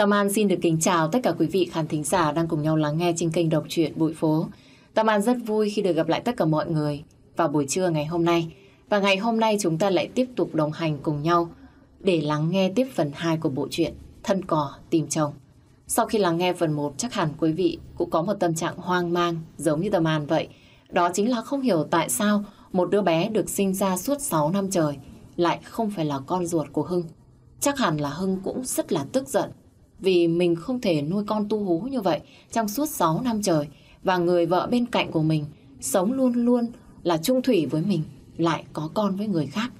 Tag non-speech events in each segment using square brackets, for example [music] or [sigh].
Tâm An xin được kính chào tất cả quý vị khán thính giả đang cùng nhau lắng nghe trên kênh đọc truyện Bụi Phố. Tâm An rất vui khi được gặp lại tất cả mọi người vào buổi trưa ngày hôm nay. Và ngày hôm nay chúng ta lại tiếp tục đồng hành cùng nhau để lắng nghe tiếp phần 2 của bộ truyện Thân cỏ tìm chồng. Sau khi lắng nghe phần 1 chắc hẳn quý vị cũng có một tâm trạng hoang mang giống như Tâm An vậy. Đó chính là không hiểu tại sao một đứa bé được sinh ra suốt 6 năm trời lại không phải là con ruột của Hưng. Chắc hẳn là Hưng cũng rất là tức giận vì mình không thể nuôi con tu hú như vậy trong suốt 6 năm trời và người vợ bên cạnh của mình sống luôn luôn là trung thủy với mình lại có con với người khác.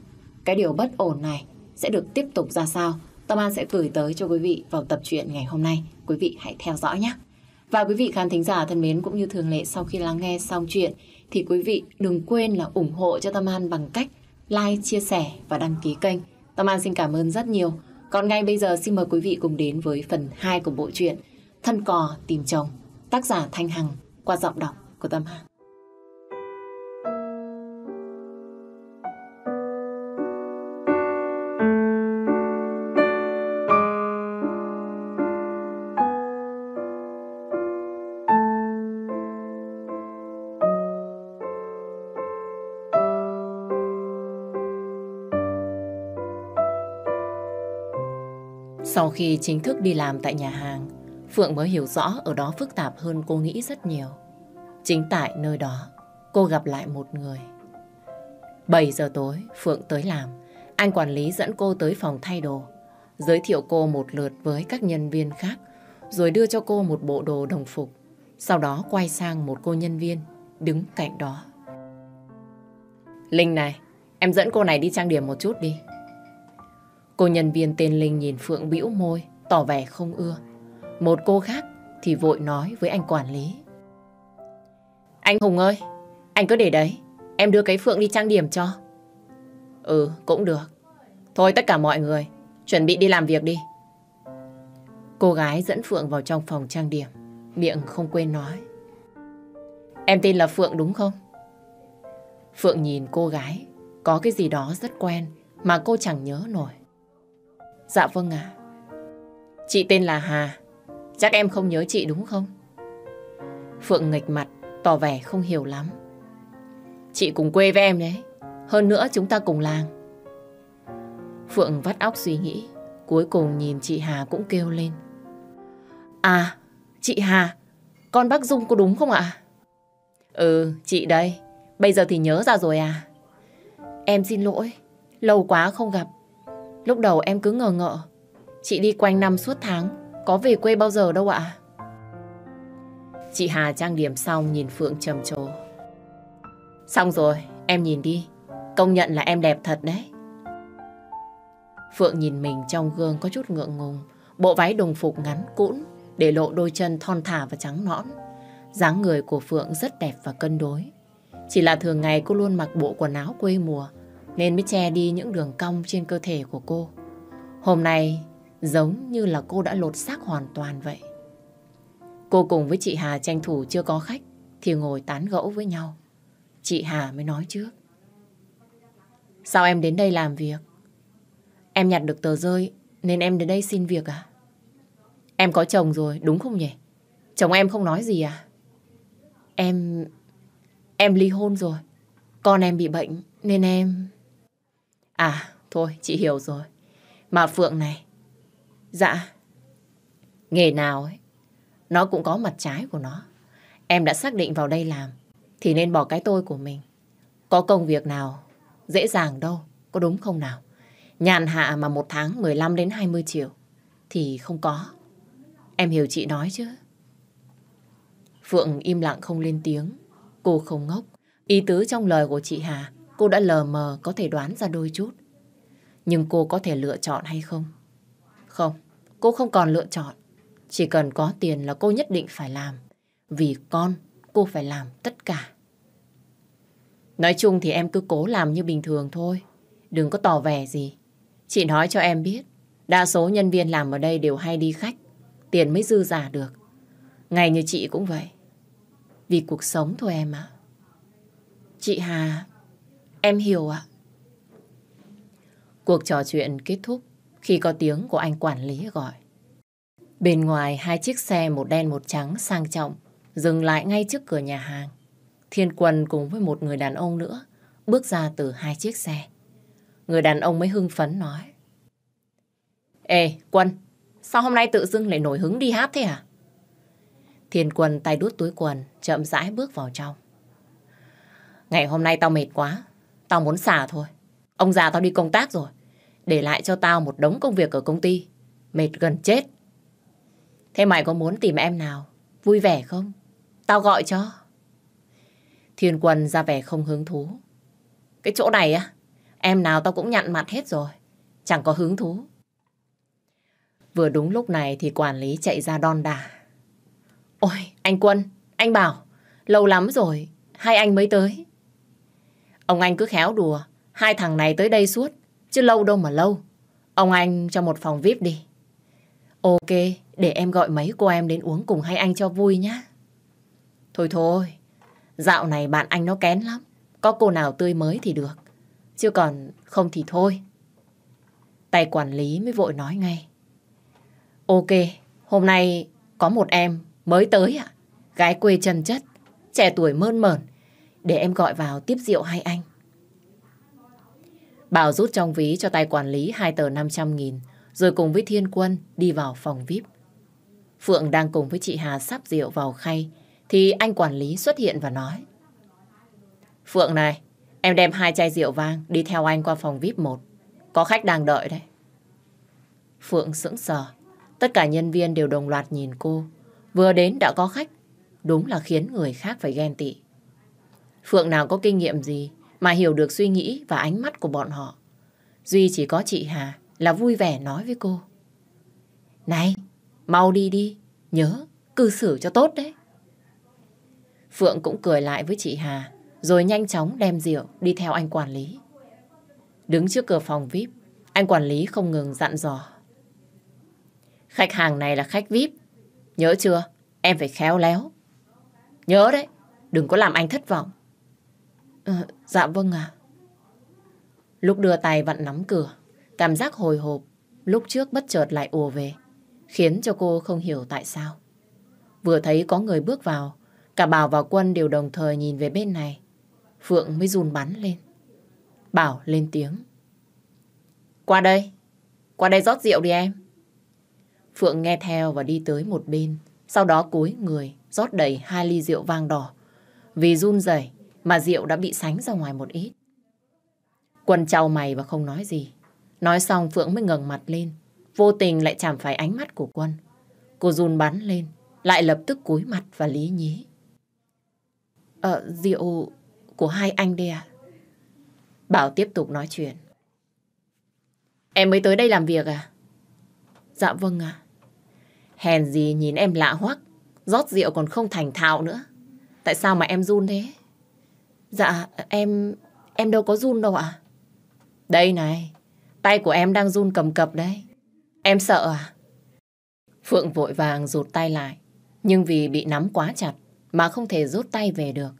Cái điều bất ổn này sẽ được tiếp tục ra sao? Tâm An sẽ gửi tới cho quý vị vào tập truyện ngày hôm nay. Quý vị hãy theo dõi nhé. Và quý vị khán thính giả thân mến cũng như thường lệ sau khi lắng nghe xong chuyện thì quý vị đừng quên là ủng hộ cho Tâm An bằng cách like, chia sẻ và đăng ký kênh. Tâm An xin cảm ơn rất nhiều. Còn ngay bây giờ xin mời quý vị cùng đến với phần 2 của bộ truyện Thân cò tìm chồng, tác giả Thanh Hằng qua giọng đọc của Tâm Hằng. khi chính thức đi làm tại nhà hàng, Phượng mới hiểu rõ ở đó phức tạp hơn cô nghĩ rất nhiều. Chính tại nơi đó, cô gặp lại một người. 7 giờ tối, Phượng tới làm. Anh quản lý dẫn cô tới phòng thay đồ, giới thiệu cô một lượt với các nhân viên khác, rồi đưa cho cô một bộ đồ đồng phục. Sau đó quay sang một cô nhân viên đứng cạnh đó. Linh này, em dẫn cô này đi trang điểm một chút đi. Cô nhân viên tên Linh nhìn Phượng bĩu môi, tỏ vẻ không ưa. Một cô khác thì vội nói với anh quản lý. Anh Hùng ơi, anh cứ để đấy, em đưa cái Phượng đi trang điểm cho. Ừ, cũng được. Thôi tất cả mọi người, chuẩn bị đi làm việc đi. Cô gái dẫn Phượng vào trong phòng trang điểm, miệng không quên nói. Em tên là Phượng đúng không? Phượng nhìn cô gái, có cái gì đó rất quen mà cô chẳng nhớ nổi. Dạ vâng ạ. À. Chị tên là Hà. Chắc em không nhớ chị đúng không? Phượng nghịch mặt, tỏ vẻ không hiểu lắm. Chị cùng quê với em đấy. Hơn nữa chúng ta cùng làng. Phượng vắt óc suy nghĩ. Cuối cùng nhìn chị Hà cũng kêu lên. À, chị Hà, con bác Dung có đúng không ạ? Ừ, chị đây. Bây giờ thì nhớ ra rồi à? Em xin lỗi, lâu quá không gặp. Lúc đầu em cứ ngờ ngợ Chị đi quanh năm suốt tháng Có về quê bao giờ đâu ạ Chị Hà trang điểm xong Nhìn Phượng trầm trồ Xong rồi em nhìn đi Công nhận là em đẹp thật đấy Phượng nhìn mình trong gương có chút ngượng ngùng Bộ váy đồng phục ngắn cũn Để lộ đôi chân thon thả và trắng nõn dáng người của Phượng rất đẹp và cân đối Chỉ là thường ngày cô luôn mặc bộ quần áo quê mùa nên mới che đi những đường cong trên cơ thể của cô. Hôm nay giống như là cô đã lột xác hoàn toàn vậy. Cô cùng với chị Hà tranh thủ chưa có khách thì ngồi tán gẫu với nhau. Chị Hà mới nói trước. Sao em đến đây làm việc? Em nhặt được tờ rơi nên em đến đây xin việc à? Em có chồng rồi đúng không nhỉ? Chồng em không nói gì à? Em... em ly hôn rồi. Con em bị bệnh nên em... À, thôi, chị hiểu rồi. Mà Phượng này, dạ, nghề nào ấy, nó cũng có mặt trái của nó. Em đã xác định vào đây làm, thì nên bỏ cái tôi của mình. Có công việc nào dễ dàng đâu, có đúng không nào? Nhàn hạ mà một tháng 15 đến 20 triệu thì không có. Em hiểu chị nói chứ? Phượng im lặng không lên tiếng. Cô không ngốc. Ý tứ trong lời của chị Hà cô đã lờ mờ có thể đoán ra đôi chút. Nhưng cô có thể lựa chọn hay không? Không, cô không còn lựa chọn. Chỉ cần có tiền là cô nhất định phải làm. Vì con, cô phải làm tất cả. Nói chung thì em cứ cố làm như bình thường thôi. Đừng có tỏ vẻ gì. Chị nói cho em biết, đa số nhân viên làm ở đây đều hay đi khách. Tiền mới dư giả được. Ngày như chị cũng vậy. Vì cuộc sống thôi em ạ. Chị Hà, Em hiểu ạ. Cuộc trò chuyện kết thúc khi có tiếng của anh quản lý gọi. Bên ngoài hai chiếc xe một đen một trắng sang trọng dừng lại ngay trước cửa nhà hàng. Thiên Quân cùng với một người đàn ông nữa bước ra từ hai chiếc xe. Người đàn ông mới hưng phấn nói. Ê, Quân, sao hôm nay tự dưng lại nổi hứng đi hát thế à? Thiên Quân tay đút túi quần, chậm rãi bước vào trong. Ngày hôm nay tao mệt quá, Tao muốn xả thôi. Ông già tao đi công tác rồi. Để lại cho tao một đống công việc ở công ty. Mệt gần chết. Thế mày có muốn tìm em nào? Vui vẻ không? Tao gọi cho. Thiên Quân ra vẻ không hứng thú. Cái chỗ này á, em nào tao cũng nhận mặt hết rồi. Chẳng có hứng thú. Vừa đúng lúc này thì quản lý chạy ra đon đà. Ôi, anh Quân, anh Bảo, lâu lắm rồi, hai anh mới tới. Ông anh cứ khéo đùa, hai thằng này tới đây suốt, chứ lâu đâu mà lâu. Ông anh cho một phòng VIP đi. Ok, để em gọi mấy cô em đến uống cùng hai anh cho vui nhá. Thôi thôi, dạo này bạn anh nó kén lắm. Có cô nào tươi mới thì được, chứ còn không thì thôi. tài quản lý mới vội nói ngay. Ok, hôm nay có một em mới tới ạ. Gái quê chân chất, trẻ tuổi mơn mởn, để em gọi vào tiếp rượu hai anh. Bảo rút trong ví cho tay quản lý hai tờ 500 nghìn, rồi cùng với Thiên Quân đi vào phòng VIP. Phượng đang cùng với chị Hà sắp rượu vào khay, thì anh quản lý xuất hiện và nói. Phượng này, em đem hai chai rượu vang đi theo anh qua phòng VIP 1. Có khách đang đợi đấy. Phượng sững sờ, tất cả nhân viên đều đồng loạt nhìn cô. Vừa đến đã có khách, đúng là khiến người khác phải ghen tị. Phượng nào có kinh nghiệm gì mà hiểu được suy nghĩ và ánh mắt của bọn họ. Duy chỉ có chị Hà là vui vẻ nói với cô. Này, mau đi đi, nhớ, cư xử cho tốt đấy. Phượng cũng cười lại với chị Hà, rồi nhanh chóng đem rượu đi theo anh quản lý. Đứng trước cửa phòng VIP, anh quản lý không ngừng dặn dò. Khách hàng này là khách VIP, nhớ chưa, em phải khéo léo. Nhớ đấy, đừng có làm anh thất vọng. Ờ, dạ vâng ạ. À. Lúc đưa tay vặn nắm cửa, cảm giác hồi hộp, lúc trước bất chợt lại ùa về, khiến cho cô không hiểu tại sao. Vừa thấy có người bước vào, cả Bảo và Quân đều đồng thời nhìn về bên này. Phượng mới run bắn lên. Bảo lên tiếng. Qua đây, qua đây rót rượu đi em. Phượng nghe theo và đi tới một bên, sau đó cúi người rót đầy hai ly rượu vang đỏ. Vì run rẩy mà rượu đã bị sánh ra ngoài một ít. Quân trao mày và không nói gì. Nói xong Phượng mới ngẩng mặt lên, vô tình lại chạm phải ánh mắt của Quân. Cô run bắn lên, lại lập tức cúi mặt và lý nhí. Ờ, rượu của hai anh đây à? Bảo tiếp tục nói chuyện. Em mới tới đây làm việc à? Dạ vâng ạ. Hèn gì nhìn em lạ hoắc, rót rượu còn không thành thạo nữa. Tại sao mà em run thế? Dạ, em... em đâu có run đâu ạ. Đây này, tay của em đang run cầm cập đấy. Em sợ à? Phượng vội vàng rụt tay lại, nhưng vì bị nắm quá chặt mà không thể rút tay về được.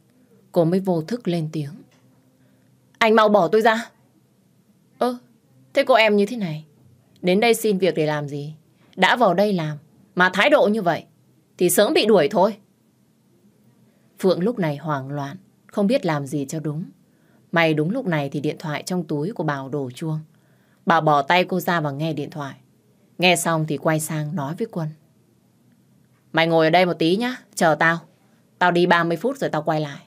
Cô mới vô thức lên tiếng. Anh mau bỏ tôi ra. Ơ, thế cô em như thế này. Đến đây xin việc để làm gì? Đã vào đây làm, mà thái độ như vậy, thì sớm bị đuổi thôi. Phượng lúc này hoảng loạn, không biết làm gì cho đúng. May đúng lúc này thì điện thoại trong túi của Bảo đổ chuông. Bảo bỏ tay cô ra và nghe điện thoại. Nghe xong thì quay sang nói với Quân. Mày ngồi ở đây một tí nhá, chờ tao. Tao đi 30 phút rồi tao quay lại.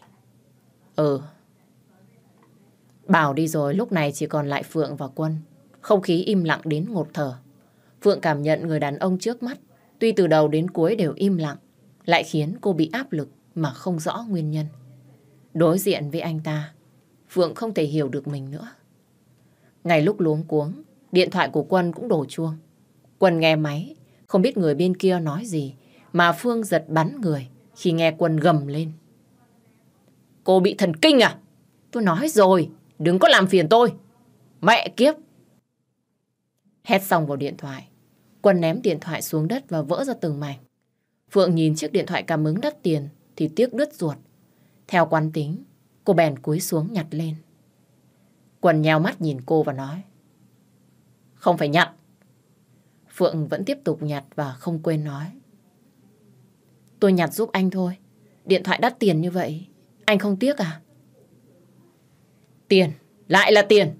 Ừ. Bảo đi rồi lúc này chỉ còn lại Phượng và Quân. Không khí im lặng đến ngột thở. Phượng cảm nhận người đàn ông trước mắt, tuy từ đầu đến cuối đều im lặng, lại khiến cô bị áp lực mà không rõ nguyên nhân. Đối diện với anh ta, Phượng không thể hiểu được mình nữa. Ngày lúc luống cuống, điện thoại của Quân cũng đổ chuông. Quân nghe máy, không biết người bên kia nói gì, mà Phương giật bắn người khi nghe Quân gầm lên. Cô bị thần kinh à? Tôi nói rồi, đừng có làm phiền tôi. Mẹ kiếp! Hét xong vào điện thoại, Quân ném điện thoại xuống đất và vỡ ra từng mảnh. Phượng nhìn chiếc điện thoại cảm ứng đắt tiền thì tiếc đứt ruột theo quan tính, cô bèn cúi xuống nhặt lên. Quần nheo mắt nhìn cô và nói. Không phải nhặt. Phượng vẫn tiếp tục nhặt và không quên nói. Tôi nhặt giúp anh thôi. Điện thoại đắt tiền như vậy, anh không tiếc à? Tiền, lại là tiền.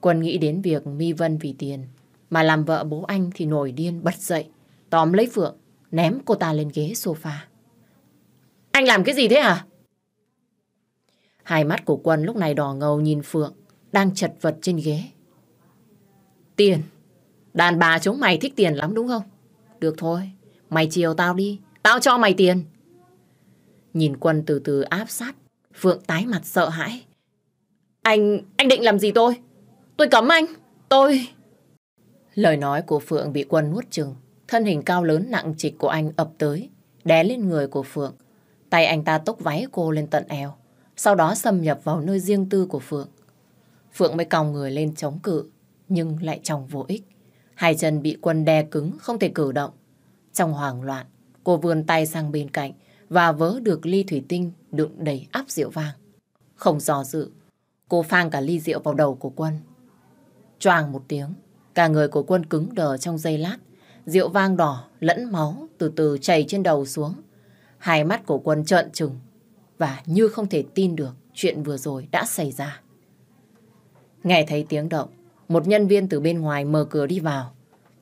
Quân nghĩ đến việc Mi Vân vì tiền, mà làm vợ bố anh thì nổi điên bật dậy, tóm lấy Phượng, ném cô ta lên ghế sofa. Anh làm cái gì thế hả? Hai mắt của Quân lúc này đỏ ngầu nhìn Phượng, đang chật vật trên ghế. Tiền. Đàn bà chúng mày thích tiền lắm đúng không? Được thôi, mày chiều tao đi, tao cho mày tiền. Nhìn Quân từ từ áp sát, Phượng tái mặt sợ hãi. Anh, anh định làm gì tôi? Tôi cấm anh, tôi... Lời nói của Phượng bị Quân nuốt chừng, thân hình cao lớn nặng trịch của anh ập tới, đé lên người của Phượng, Tay anh ta tốc váy cô lên tận eo, sau đó xâm nhập vào nơi riêng tư của Phượng. Phượng mới còng người lên chống cự, nhưng lại trong vô ích. Hai chân bị quân đe cứng, không thể cử động. Trong hoảng loạn, cô vươn tay sang bên cạnh và vớ được ly thủy tinh đựng đầy áp rượu vang. Không do dự, cô phang cả ly rượu vào đầu của quân. Choàng một tiếng, cả người của quân cứng đờ trong giây lát. Rượu vang đỏ lẫn máu từ từ chảy trên đầu xuống. Hai mắt của quân trợn trừng và như không thể tin được chuyện vừa rồi đã xảy ra. Nghe thấy tiếng động, một nhân viên từ bên ngoài mở cửa đi vào.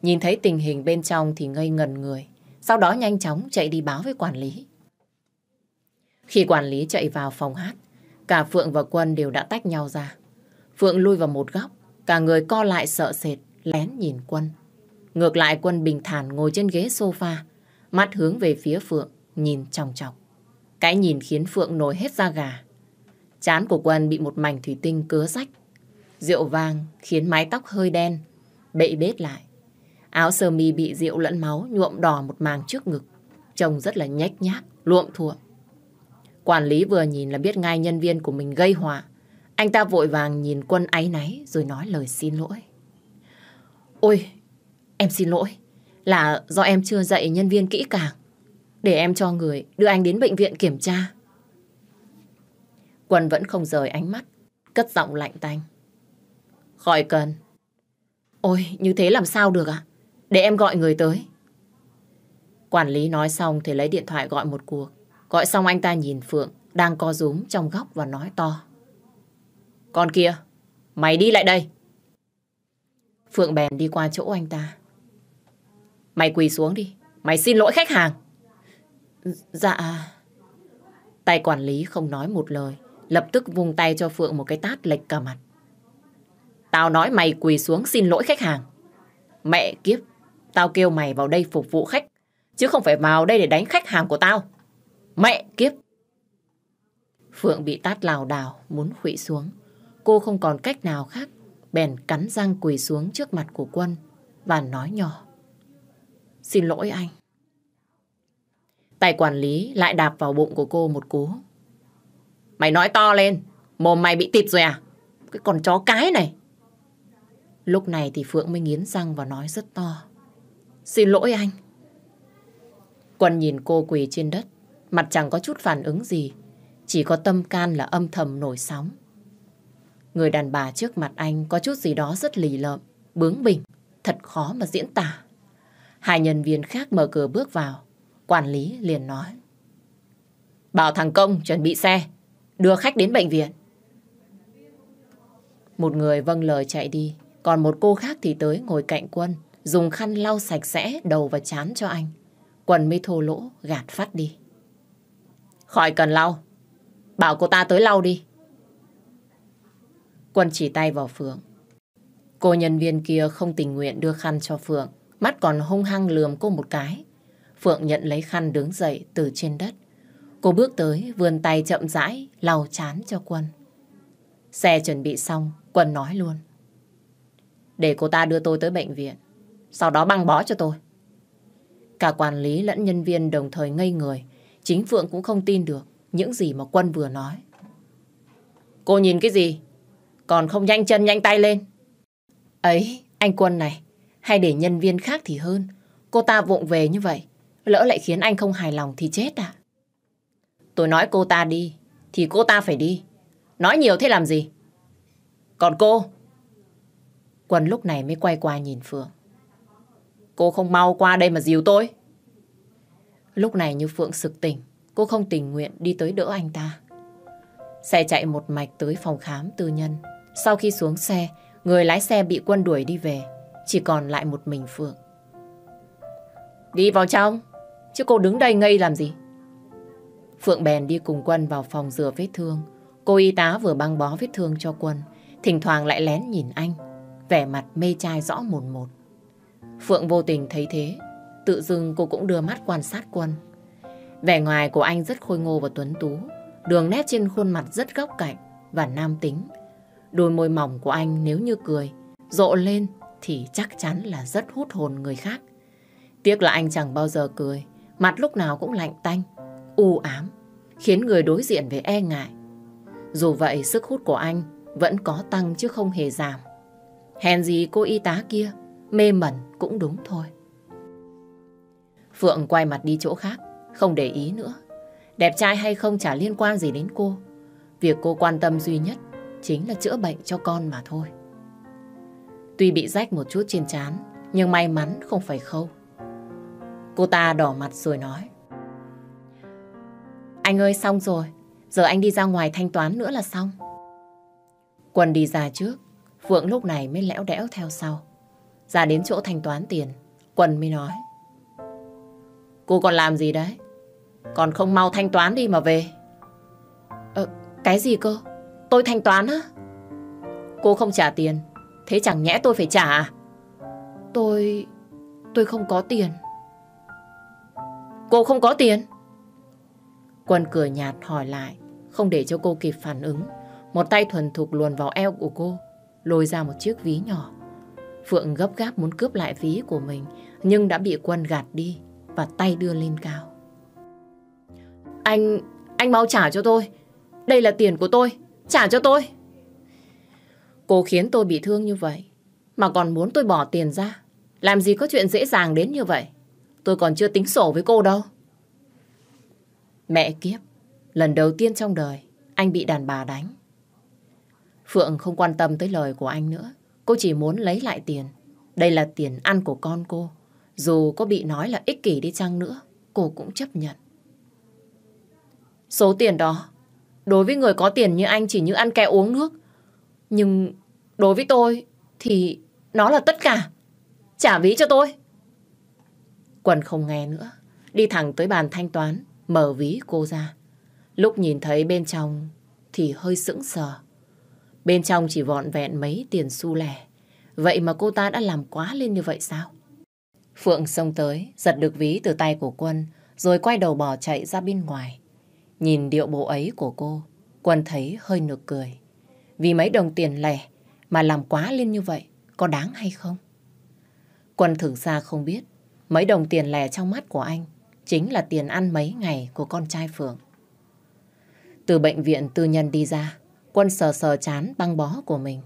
Nhìn thấy tình hình bên trong thì ngây ngần người, sau đó nhanh chóng chạy đi báo với quản lý. Khi quản lý chạy vào phòng hát, cả Phượng và Quân đều đã tách nhau ra. Phượng lui vào một góc, cả người co lại sợ sệt, lén nhìn Quân. Ngược lại Quân bình thản ngồi trên ghế sofa, mắt hướng về phía Phượng, nhìn chòng chọc. Cái nhìn khiến Phượng nổi hết da gà. Chán của quân bị một mảnh thủy tinh cứa rách. Rượu vang khiến mái tóc hơi đen, bệ bết lại. Áo sơ mi bị rượu lẫn máu nhuộm đỏ một màng trước ngực. Trông rất là nhách nhác, luộm thuộm. Quản lý vừa nhìn là biết ngay nhân viên của mình gây họa. Anh ta vội vàng nhìn quân áy náy rồi nói lời xin lỗi. Ôi, em xin lỗi. Là do em chưa dạy nhân viên kỹ càng. Để em cho người đưa anh đến bệnh viện kiểm tra. Quân vẫn không rời ánh mắt, cất giọng lạnh tanh. Khỏi cần. Ôi, như thế làm sao được ạ? À? Để em gọi người tới. Quản lý nói xong thì lấy điện thoại gọi một cuộc. Gọi xong anh ta nhìn Phượng đang co rúm trong góc và nói to. Con kia, mày đi lại đây. Phượng bèn đi qua chỗ anh ta. Mày quỳ xuống đi, mày xin lỗi khách hàng. Dạ. Tay quản lý không nói một lời, lập tức vung tay cho Phượng một cái tát lệch cả mặt. Tao nói mày quỳ xuống xin lỗi khách hàng. Mẹ kiếp, tao kêu mày vào đây phục vụ khách, chứ không phải vào đây để đánh khách hàng của tao. Mẹ kiếp! Phượng bị tát lào đảo, muốn khụy xuống. Cô không còn cách nào khác, bèn cắn răng quỳ xuống trước mặt của quân và nói nhỏ. Xin lỗi anh, Tay quản lý lại đạp vào bụng của cô một cú. Mày nói to lên, mồm mày bị tịt rồi à? Cái con chó cái này. Lúc này thì Phượng mới nghiến răng và nói rất to. Xin lỗi anh. Quân nhìn cô quỳ trên đất, mặt chẳng có chút phản ứng gì, chỉ có tâm can là âm thầm nổi sóng. Người đàn bà trước mặt anh có chút gì đó rất lì lợm, bướng bỉnh, thật khó mà diễn tả. Hai nhân viên khác mở cửa bước vào, Quản lý liền nói. Bảo thằng Công chuẩn bị xe, đưa khách đến bệnh viện. Một người vâng lời chạy đi, còn một cô khác thì tới ngồi cạnh quân, dùng khăn lau sạch sẽ đầu và chán cho anh. Quần mới thô lỗ, gạt phát đi. Khỏi cần lau, bảo cô ta tới lau đi. Quân chỉ tay vào Phượng. Cô nhân viên kia không tình nguyện đưa khăn cho Phượng, mắt còn hung hăng lườm cô một cái. Phượng nhận lấy khăn đứng dậy từ trên đất. Cô bước tới, vươn tay chậm rãi, lau chán cho Quân. Xe chuẩn bị xong, Quân nói luôn. Để cô ta đưa tôi tới bệnh viện, sau đó băng bó cho tôi. Cả quản lý lẫn nhân viên đồng thời ngây người, chính Phượng cũng không tin được những gì mà Quân vừa nói. Cô nhìn cái gì? Còn không nhanh chân nhanh tay lên. Ấy, anh Quân này, hay để nhân viên khác thì hơn. Cô ta vụng về như vậy, Lỡ lại khiến anh không hài lòng thì chết à? Tôi nói cô ta đi, thì cô ta phải đi. Nói nhiều thế làm gì? Còn cô? Quân lúc này mới quay qua nhìn Phượng. Cô không mau qua đây mà dìu tôi. Lúc này như Phượng sực tỉnh, cô không tình nguyện đi tới đỡ anh ta. Xe chạy một mạch tới phòng khám tư nhân. Sau khi xuống xe, người lái xe bị quân đuổi đi về. Chỉ còn lại một mình Phượng. Đi vào trong. Chứ cô đứng đây ngây làm gì? Phượng bèn đi cùng Quân vào phòng rửa vết thương. Cô y tá vừa băng bó vết thương cho Quân, thỉnh thoảng lại lén nhìn anh, vẻ mặt mê trai rõ mồn một, một. Phượng vô tình thấy thế, tự dưng cô cũng đưa mắt quan sát Quân. Vẻ ngoài của anh rất khôi ngô và tuấn tú, đường nét trên khuôn mặt rất góc cạnh và nam tính. Đôi môi mỏng của anh nếu như cười, rộ lên thì chắc chắn là rất hút hồn người khác. Tiếc là anh chẳng bao giờ cười, Mặt lúc nào cũng lạnh tanh, u ám, khiến người đối diện về e ngại. Dù vậy, sức hút của anh vẫn có tăng chứ không hề giảm. Hèn gì cô y tá kia, mê mẩn cũng đúng thôi. Phượng quay mặt đi chỗ khác, không để ý nữa. Đẹp trai hay không chả liên quan gì đến cô. Việc cô quan tâm duy nhất chính là chữa bệnh cho con mà thôi. Tuy bị rách một chút trên trán, nhưng may mắn không phải khâu. Cô ta đỏ mặt rồi nói. Anh ơi xong rồi, giờ anh đi ra ngoài thanh toán nữa là xong. Quân đi ra trước, Phượng lúc này mới lẽo đẽo theo sau. Ra đến chỗ thanh toán tiền, Quân mới nói. Cô còn làm gì đấy? Còn không mau thanh toán đi mà về. Ờ, cái gì cơ? Tôi thanh toán á? Cô không trả tiền, thế chẳng nhẽ tôi phải trả à? Tôi... tôi không có tiền. Cô không có tiền. Quân cười nhạt hỏi lại, không để cho cô kịp phản ứng. Một tay thuần thục luồn vào eo của cô, lôi ra một chiếc ví nhỏ. Phượng gấp gáp muốn cướp lại ví của mình, nhưng đã bị Quân gạt đi và tay đưa lên cao. Anh, anh mau trả cho tôi. Đây là tiền của tôi, trả cho tôi. Cô khiến tôi bị thương như vậy, mà còn muốn tôi bỏ tiền ra. Làm gì có chuyện dễ dàng đến như vậy? Tôi còn chưa tính sổ với cô đâu. Mẹ kiếp, lần đầu tiên trong đời, anh bị đàn bà đánh. Phượng không quan tâm tới lời của anh nữa. Cô chỉ muốn lấy lại tiền. Đây là tiền ăn của con cô. Dù có bị nói là ích kỷ đi chăng nữa, cô cũng chấp nhận. Số tiền đó, đối với người có tiền như anh chỉ như ăn kẹo uống nước. Nhưng đối với tôi thì nó là tất cả. Trả ví cho tôi. Quân không nghe nữa, đi thẳng tới bàn thanh toán, mở ví cô ra. Lúc nhìn thấy bên trong thì hơi sững sờ. Bên trong chỉ vọn vẹn mấy tiền xu lẻ. Vậy mà cô ta đã làm quá lên như vậy sao? Phượng xông tới, giật được ví từ tay của Quân, rồi quay đầu bỏ chạy ra bên ngoài. Nhìn điệu bộ ấy của cô, Quân thấy hơi nực cười. Vì mấy đồng tiền lẻ mà làm quá lên như vậy, có đáng hay không? Quân thử ra không biết Mấy đồng tiền lẻ trong mắt của anh chính là tiền ăn mấy ngày của con trai Phượng. Từ bệnh viện tư nhân đi ra, Quân sờ sờ chán băng bó của mình,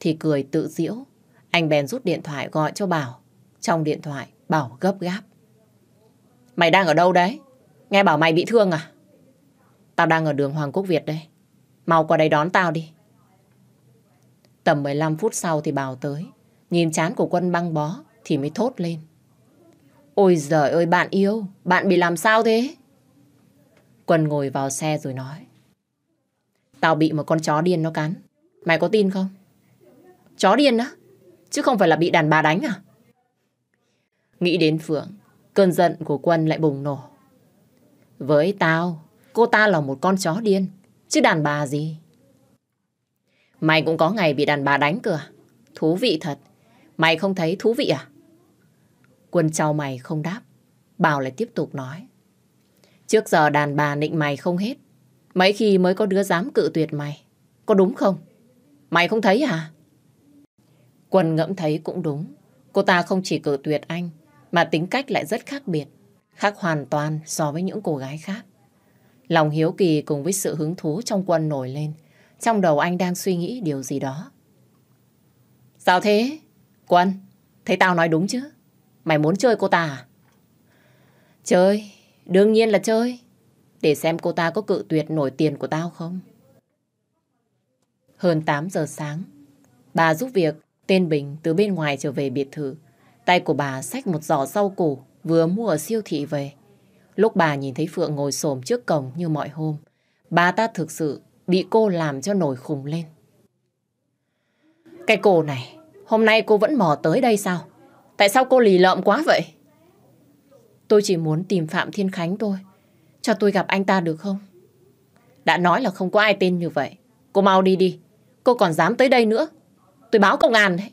thì cười tự diễu. Anh bèn rút điện thoại gọi cho Bảo. Trong điện thoại, Bảo gấp gáp. Mày đang ở đâu đấy? Nghe bảo mày bị thương à? Tao đang ở đường Hoàng Quốc Việt đây. Mau qua đây đón tao đi. Tầm 15 phút sau thì Bảo tới. Nhìn chán của quân băng bó thì mới thốt lên. Ôi giời ơi bạn yêu, bạn bị làm sao thế? Quân ngồi vào xe rồi nói. Tao bị một con chó điên nó cắn. Mày có tin không? Chó điên á? Chứ không phải là bị đàn bà đánh à? Nghĩ đến Phượng, cơn giận của Quân lại bùng nổ. Với tao, cô ta là một con chó điên, chứ đàn bà gì? Mày cũng có ngày bị đàn bà đánh cơ à? Thú vị thật. Mày không thấy thú vị à? Quân chào mày không đáp. Bảo lại tiếp tục nói. Trước giờ đàn bà nịnh mày không hết. Mấy khi mới có đứa dám cự tuyệt mày. Có đúng không? Mày không thấy à? Quân ngẫm thấy cũng đúng. Cô ta không chỉ cự tuyệt anh, mà tính cách lại rất khác biệt. Khác hoàn toàn so với những cô gái khác. Lòng hiếu kỳ cùng với sự hứng thú trong quân nổi lên. Trong đầu anh đang suy nghĩ điều gì đó. Sao thế? Quân, thấy tao nói đúng chứ? Mày muốn chơi cô ta à? Chơi, đương nhiên là chơi. Để xem cô ta có cự tuyệt nổi tiền của tao không. Hơn 8 giờ sáng, bà giúp việc tên Bình từ bên ngoài trở về biệt thự. Tay của bà xách một giỏ rau củ vừa mua ở siêu thị về. Lúc bà nhìn thấy Phượng ngồi xổm trước cổng như mọi hôm, bà ta thực sự bị cô làm cho nổi khùng lên. Cái cô này, hôm nay cô vẫn mò tới đây sao? Tại sao cô lì lợm quá vậy? Tôi chỉ muốn tìm Phạm Thiên Khánh thôi. Cho tôi gặp anh ta được không? Đã nói là không có ai tên như vậy. Cô mau đi đi. Cô còn dám tới đây nữa. Tôi báo công an đấy.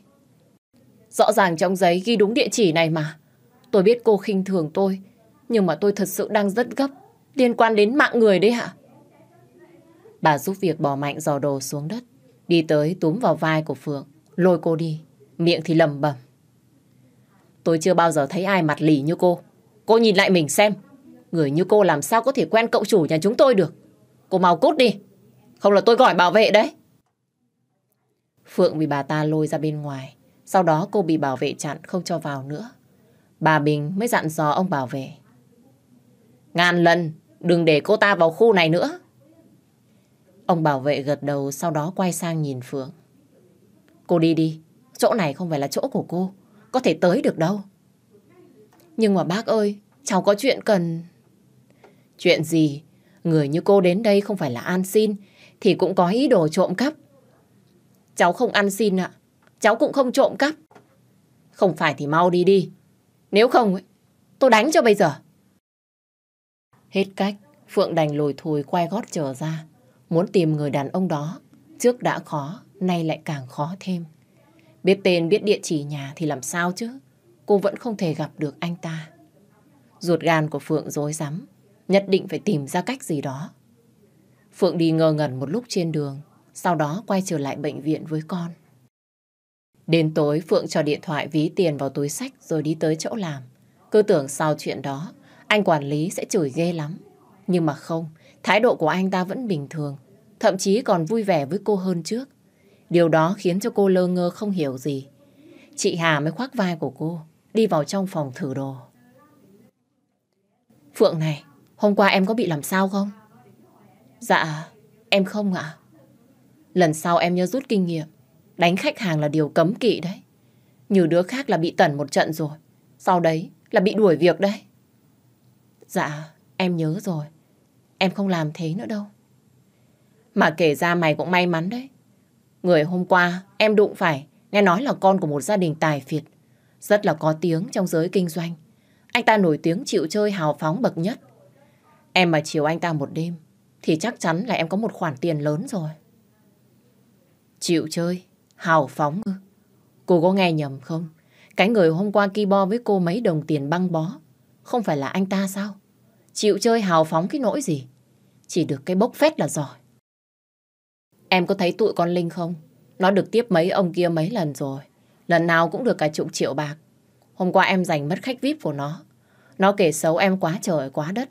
Rõ ràng trong giấy ghi đúng địa chỉ này mà. Tôi biết cô khinh thường tôi. Nhưng mà tôi thật sự đang rất gấp. Liên quan đến mạng người đấy hả? Bà giúp việc bỏ mạnh giò đồ xuống đất. Đi tới túm vào vai của Phượng. Lôi cô đi. Miệng thì lầm bầm. Tôi chưa bao giờ thấy ai mặt lì như cô. Cô nhìn lại mình xem. Người như cô làm sao có thể quen cậu chủ nhà chúng tôi được. Cô mau cút đi. Không là tôi gọi bảo vệ đấy. Phượng bị bà ta lôi ra bên ngoài. Sau đó cô bị bảo vệ chặn không cho vào nữa. Bà Bình mới dặn dò ông bảo vệ. Ngàn lần đừng để cô ta vào khu này nữa. Ông bảo vệ gật đầu sau đó quay sang nhìn Phượng. Cô đi đi, chỗ này không phải là chỗ của cô có thể tới được đâu. Nhưng mà bác ơi, cháu có chuyện cần... Chuyện gì? Người như cô đến đây không phải là ăn xin, thì cũng có ý đồ trộm cắp. Cháu không ăn xin ạ, cháu cũng không trộm cắp. Không phải thì mau đi đi, nếu không tôi đánh cho bây giờ. Hết cách, Phượng đành lùi thùi quay gót trở ra. Muốn tìm người đàn ông đó, trước đã khó, nay lại càng khó thêm. Biết tên biết địa chỉ nhà thì làm sao chứ? Cô vẫn không thể gặp được anh ta. Ruột gan của Phượng dối rắm, nhất định phải tìm ra cách gì đó. Phượng đi ngơ ngẩn một lúc trên đường, sau đó quay trở lại bệnh viện với con. Đến tối Phượng cho điện thoại ví tiền vào túi sách rồi đi tới chỗ làm. Cứ tưởng sau chuyện đó, anh quản lý sẽ chửi ghê lắm. Nhưng mà không, thái độ của anh ta vẫn bình thường, thậm chí còn vui vẻ với cô hơn trước. Điều đó khiến cho cô lơ ngơ không hiểu gì. Chị Hà mới khoác vai của cô, đi vào trong phòng thử đồ. Phượng này, hôm qua em có bị làm sao không? Dạ, em không ạ. Lần sau em nhớ rút kinh nghiệm, đánh khách hàng là điều cấm kỵ đấy. Nhiều đứa khác là bị tẩn một trận rồi, sau đấy là bị đuổi việc đấy. Dạ, em nhớ rồi, em không làm thế nữa đâu. Mà kể ra mày cũng may mắn đấy, Người hôm qua em đụng phải, nghe nói là con của một gia đình tài phiệt. Rất là có tiếng trong giới kinh doanh. Anh ta nổi tiếng chịu chơi hào phóng bậc nhất. Em mà chiều anh ta một đêm, thì chắc chắn là em có một khoản tiền lớn rồi. Chịu chơi, hào phóng ư? Cô có nghe nhầm không? Cái người hôm qua ki bo với cô mấy đồng tiền băng bó, không phải là anh ta sao? Chịu chơi hào phóng cái nỗi gì? Chỉ được cái bốc phét là giỏi. Em có thấy tụi con Linh không? Nó được tiếp mấy ông kia mấy lần rồi. Lần nào cũng được cả chục triệu bạc. Hôm qua em giành mất khách VIP của nó. Nó kể xấu em quá trời quá đất.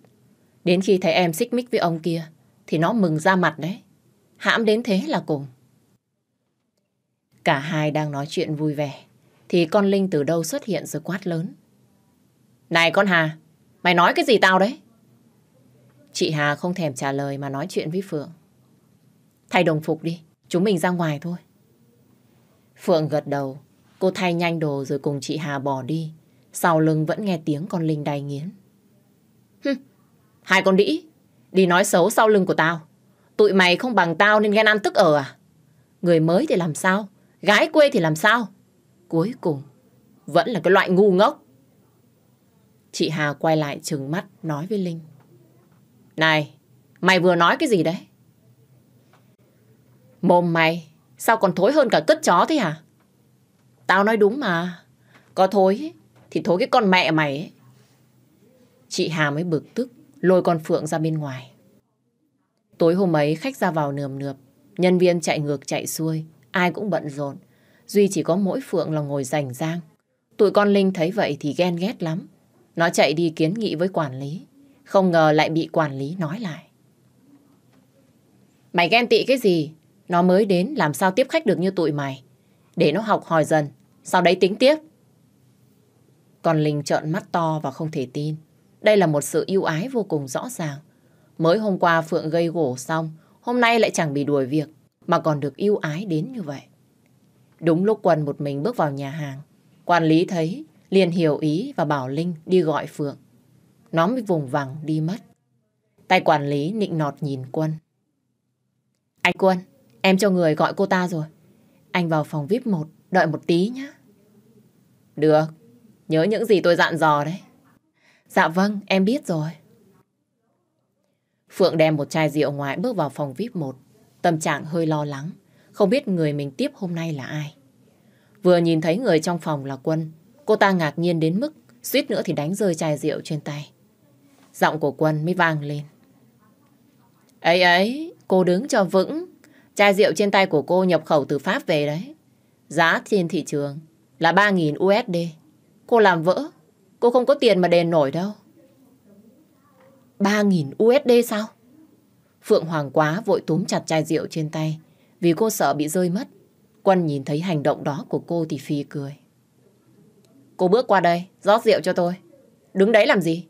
Đến khi thấy em xích mích với ông kia thì nó mừng ra mặt đấy. Hãm đến thế là cùng. Cả hai đang nói chuyện vui vẻ thì con Linh từ đâu xuất hiện rồi quát lớn. Này con Hà, mày nói cái gì tao đấy? Chị Hà không thèm trả lời mà nói chuyện với Phượng. Thay đồng phục đi, chúng mình ra ngoài thôi. Phượng gật đầu, cô thay nhanh đồ rồi cùng chị Hà bỏ đi. Sau lưng vẫn nghe tiếng con Linh đay nghiến. Hừ, hai con đĩ, đi nói xấu sau lưng của tao. Tụi mày không bằng tao nên ghen ăn tức ở à? Người mới thì làm sao? Gái quê thì làm sao? Cuối cùng, vẫn là cái loại ngu ngốc. Chị Hà quay lại trừng mắt nói với Linh. Này, mày vừa nói cái gì đấy? Mồm mày, sao còn thối hơn cả cất chó thế hả? Tao nói đúng mà. Có thối thì thối cái con mẹ mày ấy. Chị Hà mới bực tức, lôi con Phượng ra bên ngoài. Tối hôm ấy khách ra vào nườm nượp, nhân viên chạy ngược chạy xuôi, ai cũng bận rộn. Duy chỉ có mỗi Phượng là ngồi rảnh rang. Tụi con Linh thấy vậy thì ghen ghét lắm. Nó chạy đi kiến nghị với quản lý. Không ngờ lại bị quản lý nói lại. Mày ghen tị cái gì? Nó mới đến làm sao tiếp khách được như tụi mày. Để nó học hỏi dần, sau đấy tính tiếp. Còn Linh trợn mắt to và không thể tin. Đây là một sự yêu ái vô cùng rõ ràng. Mới hôm qua Phượng gây gổ xong, hôm nay lại chẳng bị đuổi việc, mà còn được yêu ái đến như vậy. Đúng lúc Quân một mình bước vào nhà hàng, quản lý thấy, liền hiểu ý và bảo Linh đi gọi Phượng. Nó mới vùng vằng đi mất. Tay quản lý nịnh nọt nhìn Quân. Anh Quân, Em cho người gọi cô ta rồi. Anh vào phòng VIP 1, đợi một tí nhé. Được, nhớ những gì tôi dặn dò đấy. Dạ vâng, em biết rồi. Phượng đem một chai rượu ngoại bước vào phòng VIP 1. Tâm trạng hơi lo lắng, không biết người mình tiếp hôm nay là ai. Vừa nhìn thấy người trong phòng là Quân, cô ta ngạc nhiên đến mức suýt nữa thì đánh rơi chai rượu trên tay. Giọng của Quân mới vang lên. Ấy ấy, cô đứng cho vững, Chai rượu trên tay của cô nhập khẩu từ Pháp về đấy. Giá trên thị trường là 3.000 USD. Cô làm vỡ, cô không có tiền mà đền nổi đâu. 3.000 USD sao? Phượng Hoàng quá vội túm chặt chai rượu trên tay vì cô sợ bị rơi mất. Quân nhìn thấy hành động đó của cô thì phi cười. Cô bước qua đây, rót rượu cho tôi. Đứng đấy làm gì?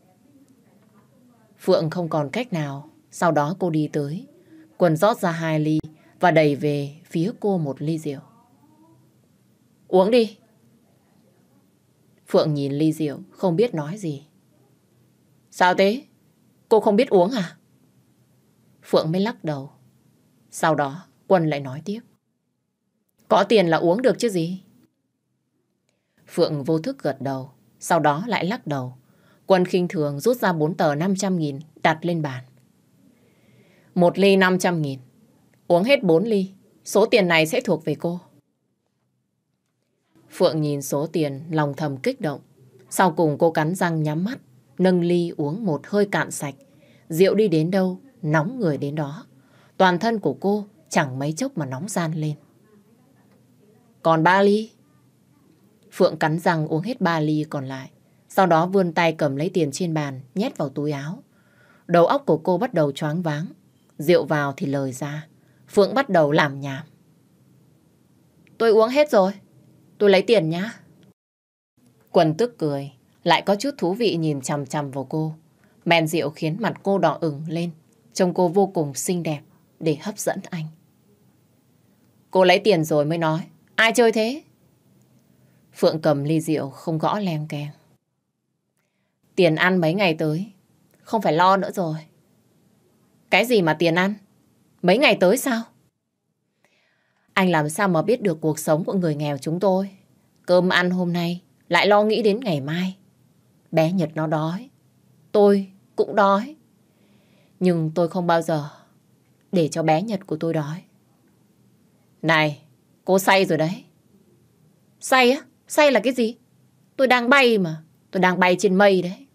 Phượng không còn cách nào. Sau đó cô đi tới. Quân rót ra hai ly và đẩy về phía cô một ly rượu. Uống đi. Phượng nhìn ly rượu, không biết nói gì. Sao thế? Cô không biết uống à? Phượng mới lắc đầu. Sau đó, Quân lại nói tiếp. Có tiền là uống được chứ gì? Phượng vô thức gật đầu, sau đó lại lắc đầu. Quân khinh thường rút ra bốn tờ 500 nghìn đặt lên bàn. Một ly 500 nghìn Uống hết 4 ly, số tiền này sẽ thuộc về cô. Phượng nhìn số tiền, lòng thầm kích động. Sau cùng cô cắn răng nhắm mắt, nâng ly uống một hơi cạn sạch. Rượu đi đến đâu, nóng người đến đó. Toàn thân của cô chẳng mấy chốc mà nóng gian lên. Còn ba ly. Phượng cắn răng uống hết ba ly còn lại. Sau đó vươn tay cầm lấy tiền trên bàn, nhét vào túi áo. Đầu óc của cô bắt đầu choáng váng. Rượu vào thì lời ra. Phượng bắt đầu làm nhảm. Tôi uống hết rồi. Tôi lấy tiền nhá. Quần tức cười, lại có chút thú vị nhìn chằm chằm vào cô. Men rượu khiến mặt cô đỏ ửng lên, trông cô vô cùng xinh đẹp để hấp dẫn anh. Cô lấy tiền rồi mới nói, ai chơi thế? Phượng cầm ly rượu không gõ lem keng. Tiền ăn mấy ngày tới, không phải lo nữa rồi. Cái gì mà tiền ăn? Mấy ngày tới sao? Anh làm sao mà biết được cuộc sống của người nghèo chúng tôi? Cơm ăn hôm nay, lại lo nghĩ đến ngày mai. Bé Nhật nó đói, tôi cũng đói. Nhưng tôi không bao giờ để cho bé Nhật của tôi đói. Này, cô say rồi đấy. Say á? Say là cái gì? Tôi đang bay mà, tôi đang bay trên mây đấy.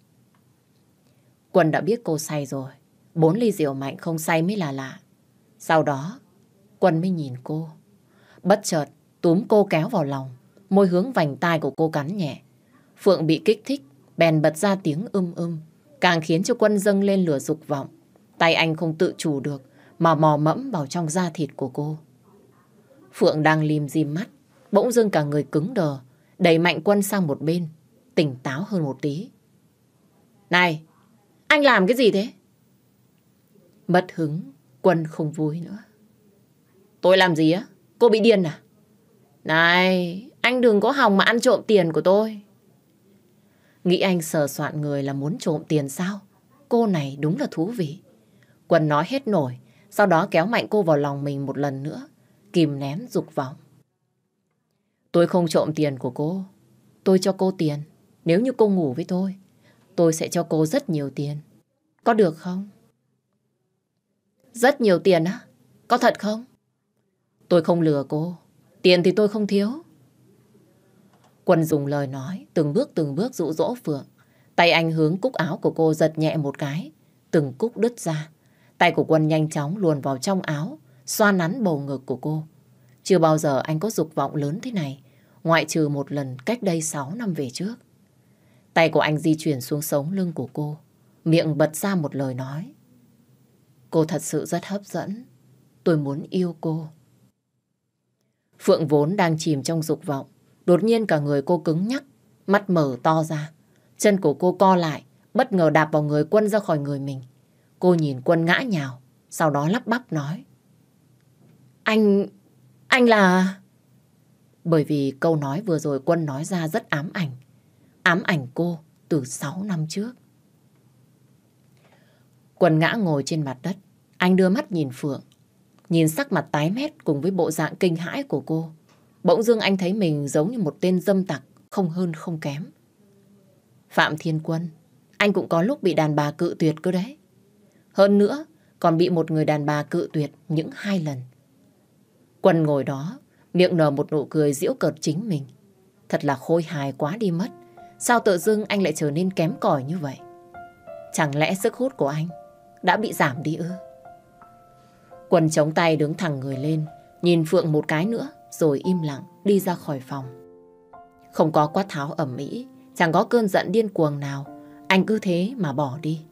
Quân đã biết cô say rồi, bốn ly rượu mạnh không say mới là lạ. Sau đó, Quân mới nhìn cô. Bất chợt, túm cô kéo vào lòng, môi hướng vành tai của cô cắn nhẹ. Phượng bị kích thích, bèn bật ra tiếng ưm ưm, càng khiến cho Quân dâng lên lửa dục vọng. Tay anh không tự chủ được, mà mò mẫm vào trong da thịt của cô. Phượng đang lim dim mắt, bỗng dưng cả người cứng đờ, đẩy mạnh Quân sang một bên, tỉnh táo hơn một tí. Này, anh làm cái gì thế? Bất hứng, Quân không vui nữa. Tôi làm gì á? Cô bị điên à? Này, anh đừng có hòng mà ăn trộm tiền của tôi. Nghĩ anh sờ soạn người là muốn trộm tiền sao? Cô này đúng là thú vị. Quân nói hết nổi, sau đó kéo mạnh cô vào lòng mình một lần nữa, kìm nén dục vọng. Tôi không trộm tiền của cô. Tôi cho cô tiền. Nếu như cô ngủ với tôi, tôi sẽ cho cô rất nhiều tiền. Có được không? Rất nhiều tiền á? Có thật không? Tôi không lừa cô. Tiền thì tôi không thiếu. Quân dùng lời nói, từng bước từng bước dụ dỗ Phượng. Tay anh hướng cúc áo của cô giật nhẹ một cái, từng cúc đứt ra. Tay của Quân nhanh chóng luồn vào trong áo, xoa nắn bầu ngực của cô. Chưa bao giờ anh có dục vọng lớn thế này, ngoại trừ một lần cách đây 6 năm về trước. Tay của anh di chuyển xuống sống lưng của cô, miệng bật ra một lời nói. Cô thật sự rất hấp dẫn. Tôi muốn yêu cô. Phượng vốn đang chìm trong dục vọng. Đột nhiên cả người cô cứng nhắc, mắt mở to ra. Chân của cô co lại, bất ngờ đạp vào người quân ra khỏi người mình. Cô nhìn quân ngã nhào, sau đó lắp bắp nói. Anh... anh là... Bởi vì câu nói vừa rồi quân nói ra rất ám ảnh. Ám ảnh cô từ 6 năm trước. Quần ngã ngồi trên mặt đất, anh đưa mắt nhìn Phượng. Nhìn sắc mặt tái mét cùng với bộ dạng kinh hãi của cô. Bỗng dưng anh thấy mình giống như một tên dâm tặc, không hơn không kém. Phạm Thiên Quân, anh cũng có lúc bị đàn bà cự tuyệt cơ đấy. Hơn nữa, còn bị một người đàn bà cự tuyệt những hai lần. Quân ngồi đó, miệng nở một nụ cười giễu cợt chính mình. Thật là khôi hài quá đi mất. Sao tự dưng anh lại trở nên kém cỏi như vậy? Chẳng lẽ sức hút của anh đã bị giảm đi ư? Quân chống tay đứng thẳng người lên, nhìn Phượng một cái nữa, rồi im lặng đi ra khỏi phòng. Không có quát tháo ẩm mỹ, chẳng có cơn giận điên cuồng nào, anh cứ thế mà bỏ đi.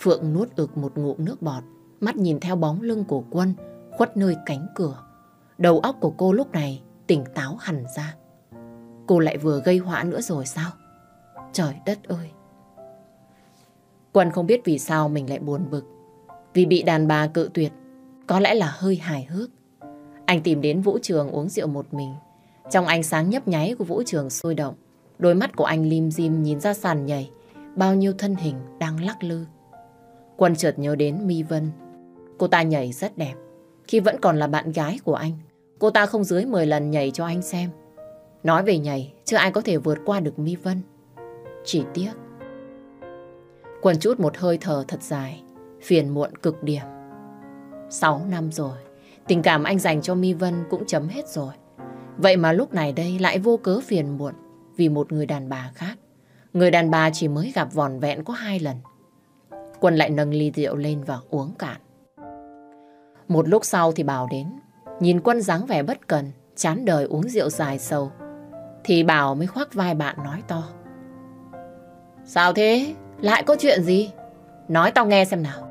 Phượng nuốt ực một ngụm nước bọt, mắt nhìn theo bóng lưng của quân, khuất nơi cánh cửa. Đầu óc của cô lúc này tỉnh táo hẳn ra. Cô lại vừa gây họa nữa rồi sao? Trời đất ơi! Quân không biết vì sao mình lại buồn bực. Vì bị đàn bà cự tuyệt, có lẽ là hơi hài hước. Anh tìm đến vũ trường uống rượu một mình. Trong ánh sáng nhấp nháy của vũ trường sôi động, đôi mắt của anh lim dim nhìn ra sàn nhảy, bao nhiêu thân hình đang lắc lư. Quân chợt nhớ đến Mi Vân. Cô ta nhảy rất đẹp. Khi vẫn còn là bạn gái của anh, cô ta không dưới 10 lần nhảy cho anh xem. Nói về nhảy, chưa ai có thể vượt qua được Mi Vân. Chỉ tiếc, Quân chút một hơi thở thật dài, phiền muộn cực điểm. Sáu năm rồi, tình cảm anh dành cho Mi Vân cũng chấm hết rồi. Vậy mà lúc này đây lại vô cớ phiền muộn vì một người đàn bà khác. Người đàn bà chỉ mới gặp vòn vẹn có hai lần. Quân lại nâng ly rượu lên và uống cạn. Một lúc sau thì Bảo đến, nhìn Quân dáng vẻ bất cần, chán đời uống rượu dài sâu. Thì Bảo mới khoác vai bạn nói to. Sao thế? Lại có chuyện gì? Nói tao nghe xem nào.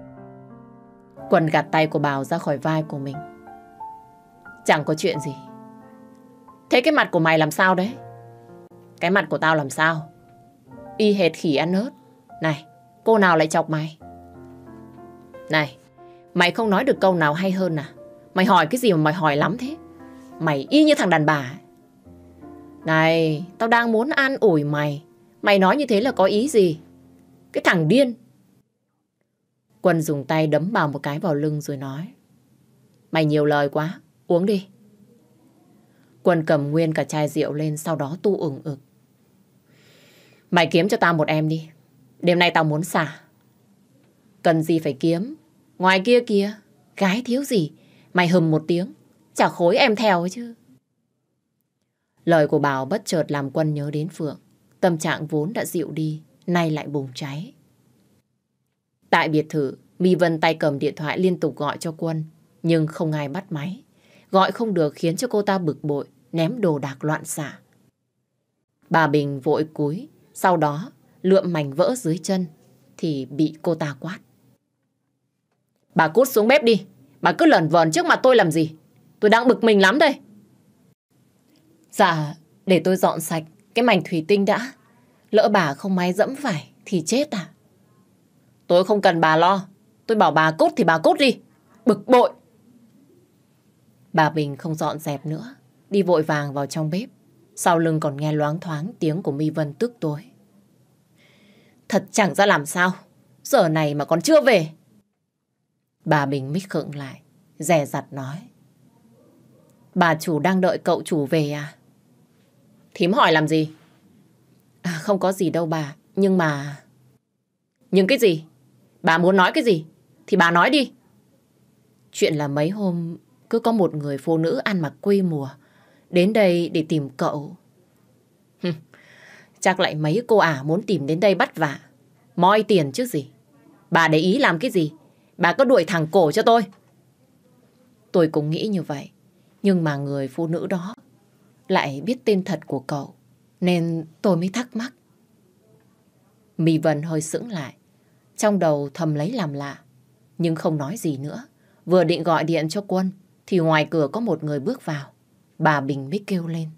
Quần gạt tay của Bảo ra khỏi vai của mình. Chẳng có chuyện gì. Thế cái mặt của mày làm sao đấy? Cái mặt của tao làm sao? Y hệt khỉ ăn ớt. Này, cô nào lại chọc mày? Này, mày không nói được câu nào hay hơn à? Mày hỏi cái gì mà mày hỏi lắm thế? Mày y như thằng đàn bà Này, tao đang muốn an ủi mày. Mày nói như thế là có ý gì? Cái thằng điên. Quân dùng tay đấm vào một cái vào lưng rồi nói. Mày nhiều lời quá, uống đi. Quân cầm nguyên cả chai rượu lên sau đó tu ửng ực. Mày kiếm cho tao một em đi. Đêm nay tao muốn xả. Cần gì phải kiếm. Ngoài kia kia, gái thiếu gì. Mày hừm một tiếng, chả khối em theo chứ. Lời của Bảo bất chợt làm quân nhớ đến Phượng. Tâm trạng vốn đã dịu đi nay lại bùng cháy. Tại biệt thự, My Vân tay cầm điện thoại liên tục gọi cho quân, nhưng không ai bắt máy. Gọi không được khiến cho cô ta bực bội, ném đồ đạc loạn xạ. Bà Bình vội cúi, sau đó lượm mảnh vỡ dưới chân, thì bị cô ta quát. Bà cút xuống bếp đi, bà cứ lẩn vẩn trước mặt tôi làm gì? Tôi đang bực mình lắm đây. Dạ, để tôi dọn sạch cái mảnh thủy tinh đã. Lỡ bà không may dẫm phải thì chết à? Tôi không cần bà lo. Tôi bảo bà cút thì bà cút đi. Bực bội. Bà Bình không dọn dẹp nữa. Đi vội vàng vào trong bếp. Sau lưng còn nghe loáng thoáng tiếng của Mi Vân tức tối. Thật chẳng ra làm sao. Giờ này mà còn chưa về. Bà Bình mít khựng lại. Rè rặt nói. Bà chủ đang đợi cậu chủ về à? Thím hỏi làm gì? À, không có gì đâu bà, nhưng mà... Nhưng cái gì? Bà muốn nói cái gì? Thì bà nói đi. Chuyện là mấy hôm cứ có một người phụ nữ ăn mặc quê mùa đến đây để tìm cậu. chắc lại mấy cô ả muốn tìm đến đây bắt vạ. Moi tiền chứ gì. Bà để ý làm cái gì? Bà có đuổi thằng cổ cho tôi. Tôi cũng nghĩ như vậy. Nhưng mà người phụ nữ đó lại biết tên thật của cậu. Nên tôi mới thắc mắc. Mỹ Vân hơi sững lại. Trong đầu thầm lấy làm lạ. Nhưng không nói gì nữa. Vừa định gọi điện cho quân. Thì ngoài cửa có một người bước vào. Bà Bình mới kêu lên.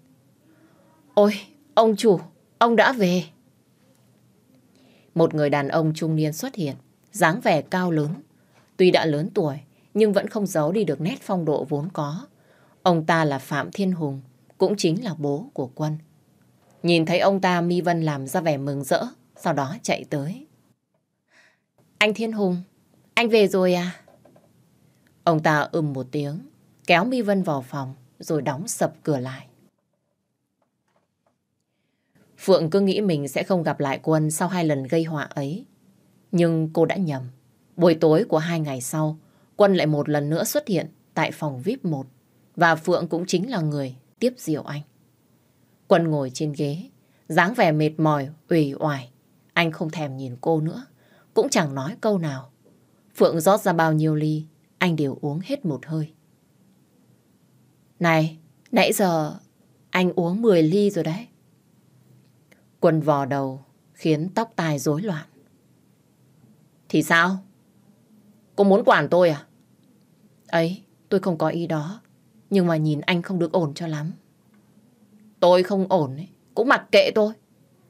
Ôi, ông chủ, ông đã về. Một người đàn ông trung niên xuất hiện. dáng vẻ cao lớn. Tuy đã lớn tuổi. Nhưng vẫn không giấu đi được nét phong độ vốn có. Ông ta là Phạm Thiên Hùng. Cũng chính là bố của Quân. Nhìn thấy ông ta Mi Vân làm ra vẻ mừng rỡ, sau đó chạy tới. Anh Thiên Hùng, anh về rồi à? Ông ta ưm một tiếng, kéo Mi Vân vào phòng rồi đóng sập cửa lại. Phượng cứ nghĩ mình sẽ không gặp lại quân sau hai lần gây họa ấy. Nhưng cô đã nhầm. Buổi tối của hai ngày sau, quân lại một lần nữa xuất hiện tại phòng VIP 1 và Phượng cũng chính là người tiếp diệu anh. Quân ngồi trên ghế, dáng vẻ mệt mỏi, ủy oải. Anh không thèm nhìn cô nữa, cũng chẳng nói câu nào. Phượng rót ra bao nhiêu ly, anh đều uống hết một hơi. Này, nãy giờ anh uống 10 ly rồi đấy. Quân vò đầu, khiến tóc tai rối loạn. Thì sao? Cô muốn quản tôi à? Ấy, tôi không có ý đó. Nhưng mà nhìn anh không được ổn cho lắm. Tôi không ổn ấy. Cũng mặc kệ tôi.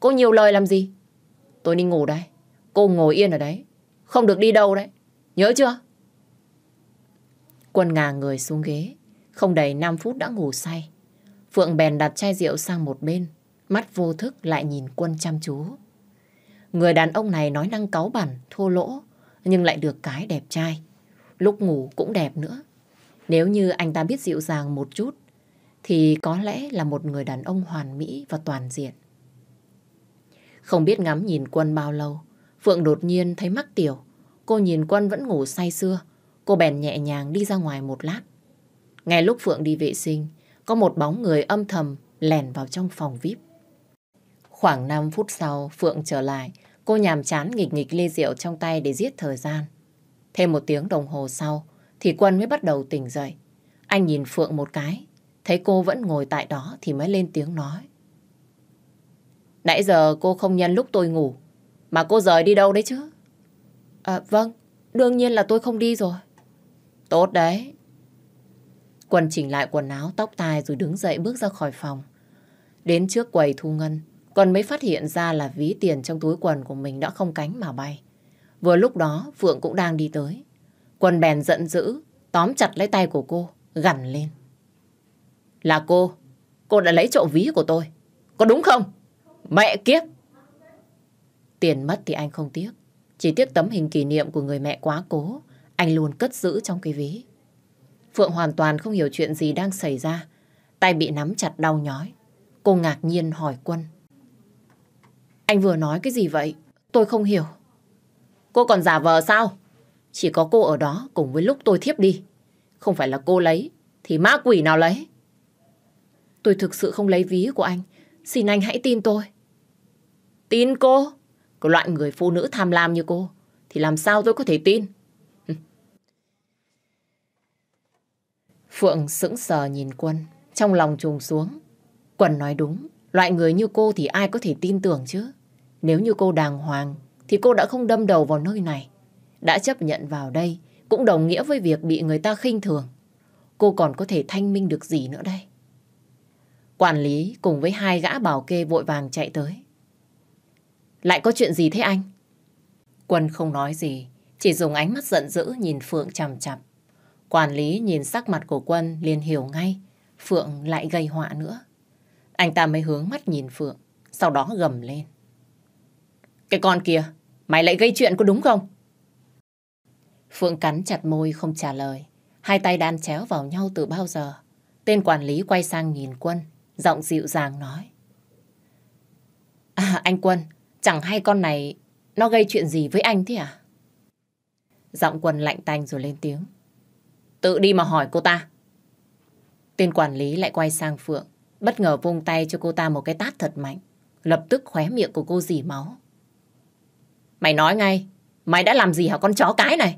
Cô nhiều lời làm gì? Tôi đi ngủ đây. Cô ngồi yên ở đấy. Không được đi đâu đấy. Nhớ chưa? Quân ngà người xuống ghế. Không đầy 5 phút đã ngủ say. Phượng bèn đặt chai rượu sang một bên. Mắt vô thức lại nhìn quân chăm chú. Người đàn ông này nói năng cáu bẩn, thô lỗ. Nhưng lại được cái đẹp trai. Lúc ngủ cũng đẹp nữa. Nếu như anh ta biết dịu dàng một chút thì có lẽ là một người đàn ông hoàn mỹ và toàn diện. Không biết ngắm nhìn quân bao lâu, Phượng đột nhiên thấy mắc tiểu. Cô nhìn quân vẫn ngủ say sưa, cô bèn nhẹ nhàng đi ra ngoài một lát. Ngay lúc Phượng đi vệ sinh, có một bóng người âm thầm lèn vào trong phòng VIP. Khoảng 5 phút sau, Phượng trở lại, cô nhàm chán nghịch nghịch ly rượu trong tay để giết thời gian. Thêm một tiếng đồng hồ sau, thì Quân mới bắt đầu tỉnh dậy. Anh nhìn Phượng một cái, Thấy cô vẫn ngồi tại đó thì mới lên tiếng nói. Nãy giờ cô không nhân lúc tôi ngủ, mà cô rời đi đâu đấy chứ? À, vâng, đương nhiên là tôi không đi rồi. Tốt đấy. Quần chỉnh lại quần áo, tóc tai rồi đứng dậy bước ra khỏi phòng. Đến trước quầy thu ngân, Quân mới phát hiện ra là ví tiền trong túi quần của mình đã không cánh mà bay. Vừa lúc đó, Phượng cũng đang đi tới. Quân bèn giận dữ, tóm chặt lấy tay của cô, gằn lên. Là cô, cô đã lấy trộm ví của tôi. Có đúng không? Mẹ kiếp! Tiền mất thì anh không tiếc. Chỉ tiếc tấm hình kỷ niệm của người mẹ quá cố. Anh luôn cất giữ trong cái ví. Phượng hoàn toàn không hiểu chuyện gì đang xảy ra. Tay bị nắm chặt đau nhói. Cô ngạc nhiên hỏi Quân. Anh vừa nói cái gì vậy? Tôi không hiểu. Cô còn giả vờ sao? Chỉ có cô ở đó cùng với lúc tôi thiếp đi. Không phải là cô lấy, thì ma quỷ nào lấy? Tôi thực sự không lấy ví của anh. Xin anh hãy tin tôi. Tin cô? Cái loại người phụ nữ tham lam như cô thì làm sao tôi có thể tin? Phượng sững sờ nhìn Quân, trong lòng trùng xuống. Quân nói đúng, loại người như cô thì ai có thể tin tưởng chứ? Nếu như cô đàng hoàng thì cô đã không đâm đầu vào nơi này. Đã chấp nhận vào đây cũng đồng nghĩa với việc bị người ta khinh thường. Cô còn có thể thanh minh được gì nữa đây? Quản lý cùng với hai gã bảo kê vội vàng chạy tới. Lại có chuyện gì thế anh? Quân không nói gì, chỉ dùng ánh mắt giận dữ nhìn Phượng chằm chằm. Quản lý nhìn sắc mặt của Quân liền hiểu ngay, Phượng lại gây họa nữa. Anh ta mới hướng mắt nhìn Phượng, sau đó gầm lên. Cái con kia, mày lại gây chuyện có đúng không? Phượng cắn chặt môi không trả lời. Hai tay đan chéo vào nhau từ bao giờ. Tên quản lý quay sang nhìn quân, giọng dịu dàng nói. À, anh Quân, chẳng hay con này nó gây chuyện gì với anh thế à? Giọng Quân lạnh tanh rồi lên tiếng. Tự đi mà hỏi cô ta. Tên quản lý lại quay sang Phượng, bất ngờ vung tay cho cô ta một cái tát thật mạnh, lập tức khóe miệng của cô dì máu. Mày nói ngay, mày đã làm gì hả con chó cái này?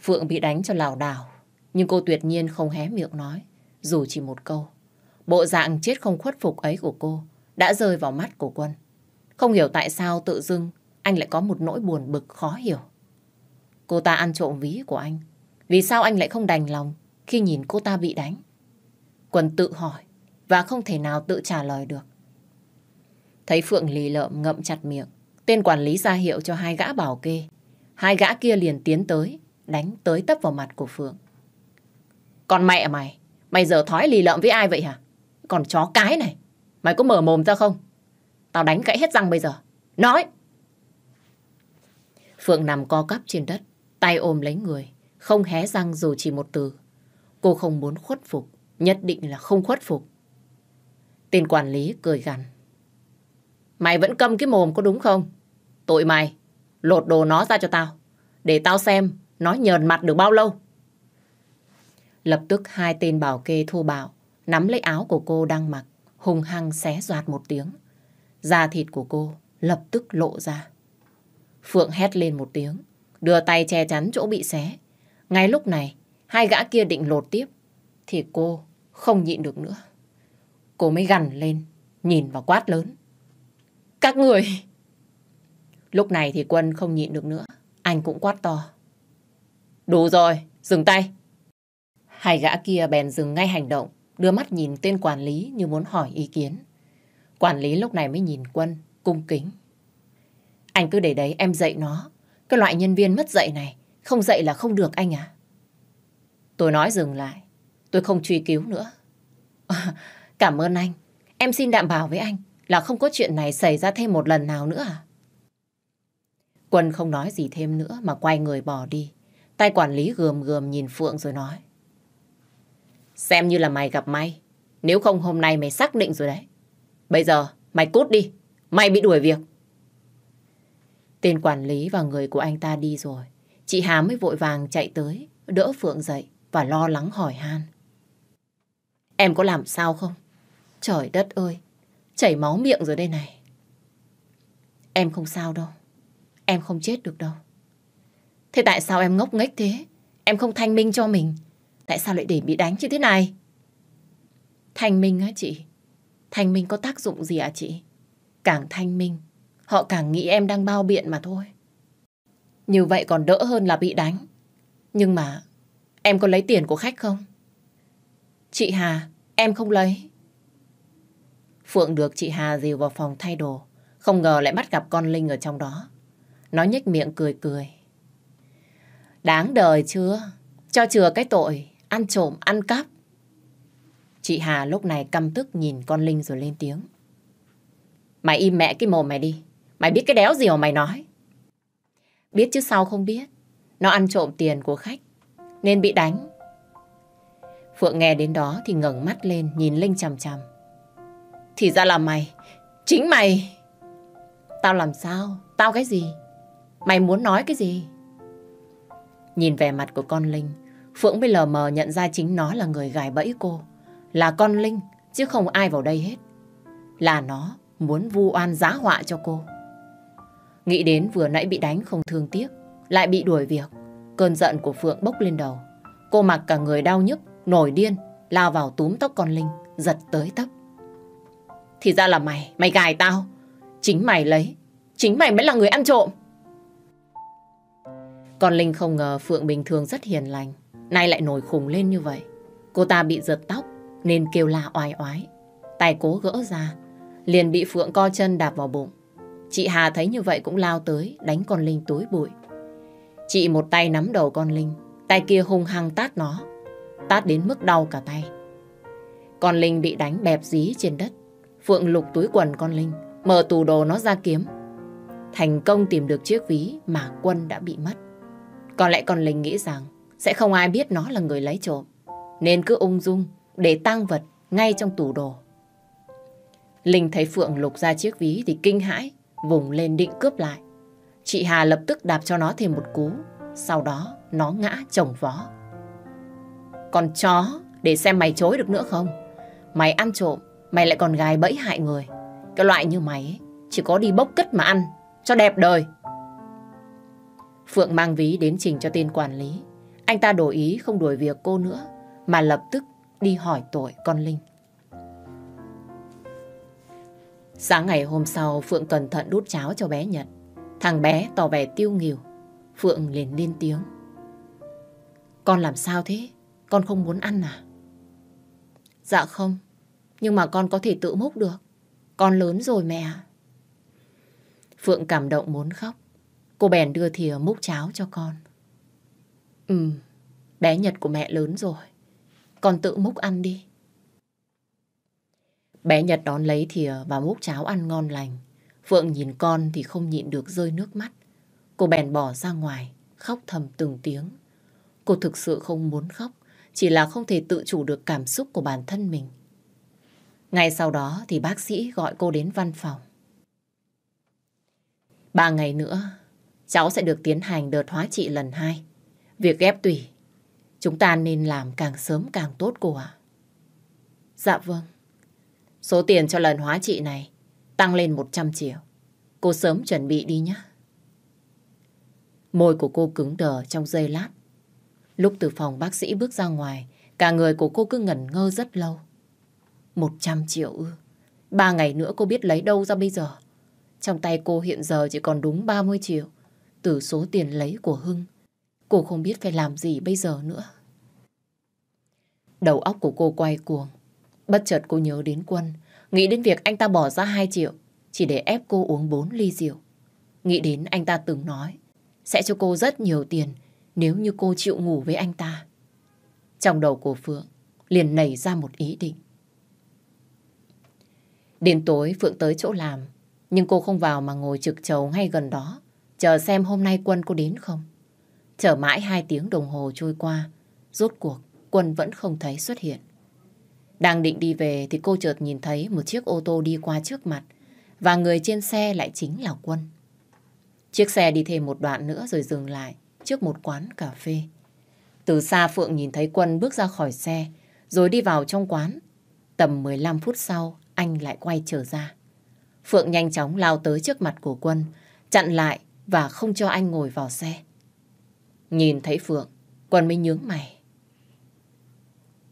Phượng bị đánh cho lảo đảo, nhưng cô tuyệt nhiên không hé miệng nói, dù chỉ một câu. Bộ dạng chết không khuất phục ấy của cô đã rơi vào mắt của Quân. Không hiểu tại sao tự dưng anh lại có một nỗi buồn bực khó hiểu. Cô ta ăn trộm ví của anh. Vì sao anh lại không đành lòng khi nhìn cô ta bị đánh? Quân tự hỏi và không thể nào tự trả lời được. Thấy Phượng lì lợm ngậm chặt miệng, tên quản lý ra hiệu cho hai gã bảo kê. Hai gã kia liền tiến tới, đánh tới tấp vào mặt của Phượng. Còn mẹ mày, mày giờ thói lì lợm với ai vậy hả? Còn chó cái này, mày có mở mồm ra không? Tao đánh gãy hết răng bây giờ. Nói! Phượng nằm co cắp trên đất, tay ôm lấy người, không hé răng dù chỉ một từ. Cô không muốn khuất phục, nhất định là không khuất phục. Tên quản lý cười gằn. Mày vẫn câm cái mồm có đúng không? Tội mày, lột đồ nó ra cho tao, để tao xem nó nhờn mặt được bao lâu. Lập tức hai tên bảo kê thô bạo nắm lấy áo của cô đang mặc, hùng hăng xé doạt một tiếng. Da thịt của cô lập tức lộ ra. Phượng hét lên một tiếng, đưa tay che chắn chỗ bị xé. Ngay lúc này, hai gã kia định lột tiếp, thì cô không nhịn được nữa. Cô mới gằn lên, nhìn và quát lớn. Các người! Lúc này thì quân không nhịn được nữa, anh cũng quát to. Đủ rồi, dừng tay! Hai gã kia bèn dừng ngay hành động, đưa mắt nhìn tên quản lý như muốn hỏi ý kiến. Quản lý lúc này mới nhìn Quân, cung kính. Anh cứ để đấy em dạy nó. Cái loại nhân viên mất dạy này, không dạy là không được anh à. Tôi nói dừng lại, tôi không truy cứu nữa. [laughs] cảm ơn anh, em xin đảm bảo với anh là không có chuyện này xảy ra thêm một lần nào nữa à. Quân không nói gì thêm nữa mà quay người bỏ đi. Tay quản lý gườm gườm nhìn Phượng rồi nói. Xem như là mày gặp may. Nếu không hôm nay mày xác định rồi đấy. Bây giờ mày cút đi. Mày bị đuổi việc. Tên quản lý và người của anh ta đi rồi. Chị Hà mới vội vàng chạy tới, đỡ Phượng dậy và lo lắng hỏi han. Em có làm sao không? Trời đất ơi, chảy máu miệng rồi đây này. Em không sao đâu. Em không chết được đâu. Thế tại sao em ngốc nghếch thế? Em không thanh minh cho mình. Tại sao lại để bị đánh như thế này? Thanh minh á chị? Thanh minh có tác dụng gì à, chị? Càng thanh minh, họ càng nghĩ em đang bao biện mà thôi. Như vậy còn đỡ hơn là bị đánh. Nhưng mà, em có lấy tiền của khách không? Chị Hà, em không lấy. Phượng được chị Hà dìu vào phòng thay đồ. Không ngờ lại bắt gặp con Linh ở trong đó. Nó nhếch miệng cười cười. Đáng đời chưa? Cho chừa cái tội ăn trộm, ăn cắp. Chị Hà lúc này căm tức nhìn con Linh rồi lên tiếng. Mày im mẹ cái mồm mày đi. Mày biết cái đéo gì mà mày nói. Biết chứ sao không biết. Nó ăn trộm tiền của khách. Nên bị đánh. Phượng nghe đến đó thì ngẩng mắt lên nhìn Linh chằm chằm. Thì ra là mày. Chính mày. Tao làm sao? Tao cái gì? Mày muốn nói cái gì? Nhìn vẻ mặt của con Linh, Phượng mới lờ mờ nhận ra chính nó là người gài bẫy cô. Là con Linh, chứ không ai vào đây hết. Là nó muốn vu oan giá họa cho cô. Nghĩ đến vừa nãy bị đánh không thương tiếc, lại bị đuổi việc. Cơn giận của Phượng bốc lên đầu. Cô mặc cả người đau nhức, nổi điên, lao vào túm tóc con Linh, giật tới tấp. Thì ra là mày, mày gài tao. Chính mày lấy, chính mày mới là người ăn trộm. Con Linh không ngờ Phượng bình thường rất hiền lành. Nay lại nổi khùng lên như vậy. Cô ta bị giật tóc nên kêu la oai oái. Tay cố gỡ ra, liền bị Phượng co chân đạp vào bụng. Chị Hà thấy như vậy cũng lao tới, đánh con Linh túi bụi. Chị một tay nắm đầu con Linh, tay kia hung hăng tát nó. Tát đến mức đau cả tay. Con Linh bị đánh bẹp dí trên đất. Phượng lục túi quần con Linh, mở tủ đồ nó ra kiếm. Thành công tìm được chiếc ví mà quân đã bị mất. Có lẽ con Linh nghĩ rằng sẽ không ai biết nó là người lấy trộm. Nên cứ ung dung để tăng vật ngay trong tủ đồ. Linh thấy Phượng lục ra chiếc ví thì kinh hãi, vùng lên định cướp lại. Chị Hà lập tức đạp cho nó thêm một cú, sau đó nó ngã chồng vó. Còn chó, để xem mày chối được nữa không? Mày ăn trộm, mày lại còn gài bẫy hại người. Cái loại như mày chỉ có đi bốc cất mà ăn, cho đẹp đời. Phượng mang ví đến trình cho tên quản lý. Anh ta đổi ý không đuổi việc cô nữa, mà lập tức đi hỏi tội con Linh. Sáng ngày hôm sau, Phượng cẩn thận đút cháo cho bé Nhật. Thằng bé tỏ vẻ tiêu nghỉu. Phượng liền lên tiếng. Con làm sao thế? Con không muốn ăn à? Dạ không, nhưng mà con có thể tự múc được. Con lớn rồi mẹ. Phượng cảm động muốn khóc. Cô bèn đưa thìa múc cháo cho con. Ừ, bé Nhật của mẹ lớn rồi. Con tự múc ăn đi. Bé Nhật đón lấy thìa ờ, và múc cháo ăn ngon lành. Phượng nhìn con thì không nhịn được rơi nước mắt. Cô bèn bỏ ra ngoài, khóc thầm từng tiếng. Cô thực sự không muốn khóc, chỉ là không thể tự chủ được cảm xúc của bản thân mình. Ngay sau đó thì bác sĩ gọi cô đến văn phòng. Ba ngày nữa, cháu sẽ được tiến hành đợt hóa trị lần hai. Việc ghép tùy, chúng ta nên làm càng sớm càng tốt cô ạ. Dạ vâng. Số tiền cho lần hóa trị này tăng lên 100 triệu. Cô sớm chuẩn bị đi nhé. Môi của cô cứng đờ trong giây lát. Lúc từ phòng bác sĩ bước ra ngoài, cả người của cô cứ ngẩn ngơ rất lâu. 100 triệu ư. Ba ngày nữa cô biết lấy đâu ra bây giờ. Trong tay cô hiện giờ chỉ còn đúng 30 triệu. Từ số tiền lấy của Hưng, Cô không biết phải làm gì bây giờ nữa. Đầu óc của cô quay cuồng. Bất chợt cô nhớ đến Quân. Nghĩ đến việc anh ta bỏ ra 2 triệu chỉ để ép cô uống 4 ly rượu. Nghĩ đến anh ta từng nói sẽ cho cô rất nhiều tiền nếu như cô chịu ngủ với anh ta. Trong đầu của Phượng liền nảy ra một ý định. Đến tối Phượng tới chỗ làm nhưng cô không vào mà ngồi trực trầu ngay gần đó chờ xem hôm nay Quân có đến không. Chờ mãi hai tiếng đồng hồ trôi qua, rốt cuộc Quân vẫn không thấy xuất hiện. Đang định đi về thì cô chợt nhìn thấy một chiếc ô tô đi qua trước mặt và người trên xe lại chính là Quân. Chiếc xe đi thêm một đoạn nữa rồi dừng lại trước một quán cà phê. Từ xa Phượng nhìn thấy Quân bước ra khỏi xe rồi đi vào trong quán. Tầm 15 phút sau anh lại quay trở ra. Phượng nhanh chóng lao tới trước mặt của Quân, chặn lại và không cho anh ngồi vào xe. Nhìn thấy Phượng, Quân mới nhướng mày.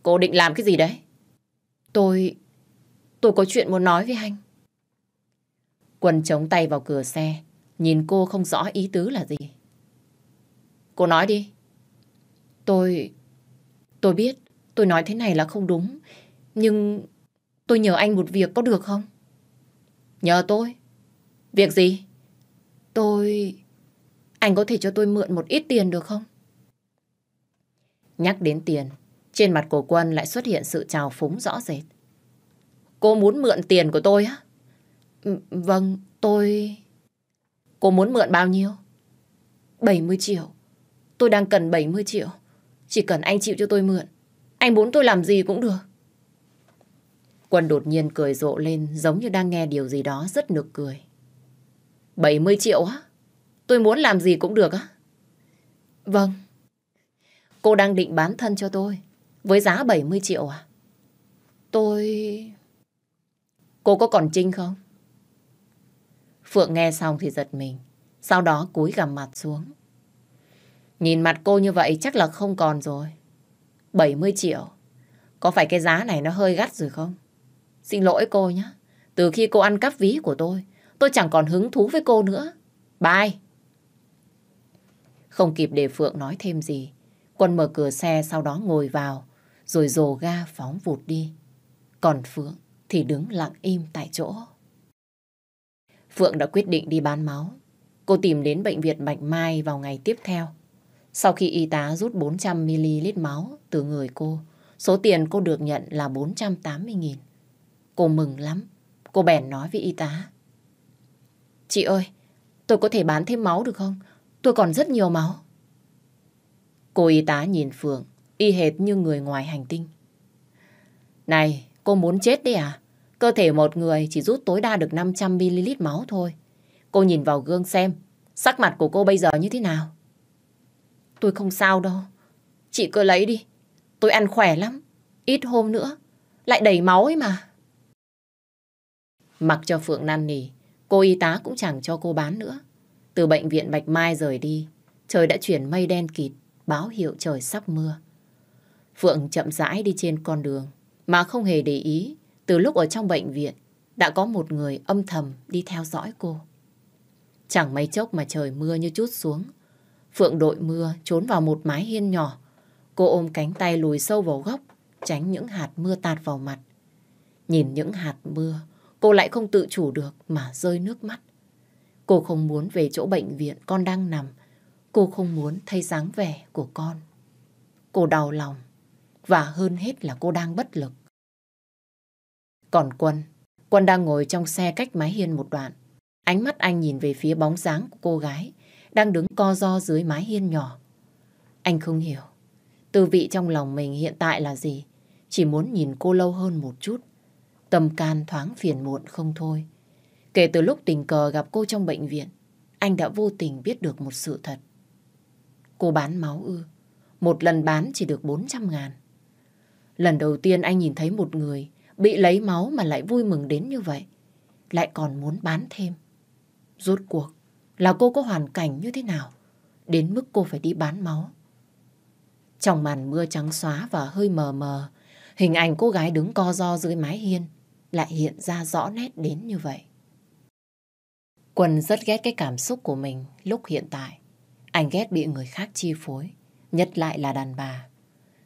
Cô định làm cái gì đấy? Tôi... tôi có chuyện muốn nói với anh. Quân chống tay vào cửa xe, nhìn cô không rõ ý tứ là gì. Cô nói đi. Tôi... tôi biết tôi nói thế này là không đúng, nhưng tôi nhờ anh một việc có được không? Nhờ tôi? Việc gì? Tôi... Anh có thể cho tôi mượn một ít tiền được không? Nhắc đến tiền, trên mặt của Quân lại xuất hiện sự trào phúng rõ rệt. Cô muốn mượn tiền của tôi á? Ừ, vâng, tôi... Cô muốn mượn bao nhiêu? 70 triệu. Tôi đang cần 70 triệu. Chỉ cần anh chịu cho tôi mượn. Anh muốn tôi làm gì cũng được. Quân đột nhiên cười rộ lên giống như đang nghe điều gì đó rất nực cười. 70 triệu á? Tôi muốn làm gì cũng được á. Vâng. Cô đang định bán thân cho tôi. Với giá 70 triệu à? Tôi... Cô có còn trinh không? Phượng nghe xong thì giật mình. Sau đó cúi gằm mặt xuống. Nhìn mặt cô như vậy chắc là không còn rồi. 70 triệu. Có phải cái giá này nó hơi gắt rồi không? Xin lỗi cô nhé. Từ khi cô ăn cắp ví của tôi, tôi chẳng còn hứng thú với cô nữa. Bye! Không kịp để Phượng nói thêm gì. Quân mở cửa xe sau đó ngồi vào, rồi dồ ga phóng vụt đi. Còn Phượng thì đứng lặng im tại chỗ. Phượng đã quyết định đi bán máu. Cô tìm đến bệnh viện Bạch Mai vào ngày tiếp theo. Sau khi y tá rút 400ml máu từ người cô, số tiền cô được nhận là 480.000. Cô mừng lắm. Cô bèn nói với y tá. Chị ơi, tôi có thể bán thêm máu được không? Tôi còn rất nhiều máu. Cô y tá nhìn Phượng, y hệt như người ngoài hành tinh. Này, cô muốn chết đấy à? Cơ thể một người chỉ rút tối đa được 500ml máu thôi. Cô nhìn vào gương xem, sắc mặt của cô bây giờ như thế nào? Tôi không sao đâu. Chị cứ lấy đi. Tôi ăn khỏe lắm. Ít hôm nữa, lại đầy máu ấy mà. Mặc cho Phượng năn nỉ, cô y tá cũng chẳng cho cô bán nữa. Từ bệnh viện Bạch Mai rời đi, trời đã chuyển mây đen kịt, báo hiệu trời sắp mưa. Phượng chậm rãi đi trên con đường, mà không hề để ý, từ lúc ở trong bệnh viện, đã có một người âm thầm đi theo dõi cô. Chẳng mấy chốc mà trời mưa như chút xuống. Phượng đội mưa trốn vào một mái hiên nhỏ. Cô ôm cánh tay lùi sâu vào góc, tránh những hạt mưa tạt vào mặt. Nhìn những hạt mưa, cô lại không tự chủ được mà rơi nước mắt. Cô không muốn về chỗ bệnh viện con đang nằm. Cô không muốn thấy dáng vẻ của con. Cô đau lòng. Và hơn hết là cô đang bất lực. Còn Quân, Quân đang ngồi trong xe cách mái hiên một đoạn. Ánh mắt anh nhìn về phía bóng dáng của cô gái đang đứng co do dưới mái hiên nhỏ. Anh không hiểu tư vị trong lòng mình hiện tại là gì. Chỉ muốn nhìn cô lâu hơn một chút. Tâm can thoáng phiền muộn không thôi. Kể từ lúc tình cờ gặp cô trong bệnh viện, anh đã vô tình biết được một sự thật. Cô bán máu ư. Một lần bán chỉ được 400 ngàn. Lần đầu tiên anh nhìn thấy một người bị lấy máu mà lại vui mừng đến như vậy. Lại còn muốn bán thêm. Rốt cuộc là cô có hoàn cảnh như thế nào? Đến mức cô phải đi bán máu. Trong màn mưa trắng xóa và hơi mờ mờ, hình ảnh cô gái đứng co do dưới mái hiên lại hiện ra rõ nét đến như vậy. Quân rất ghét cái cảm xúc của mình lúc hiện tại. Anh ghét bị người khác chi phối, nhất lại là đàn bà.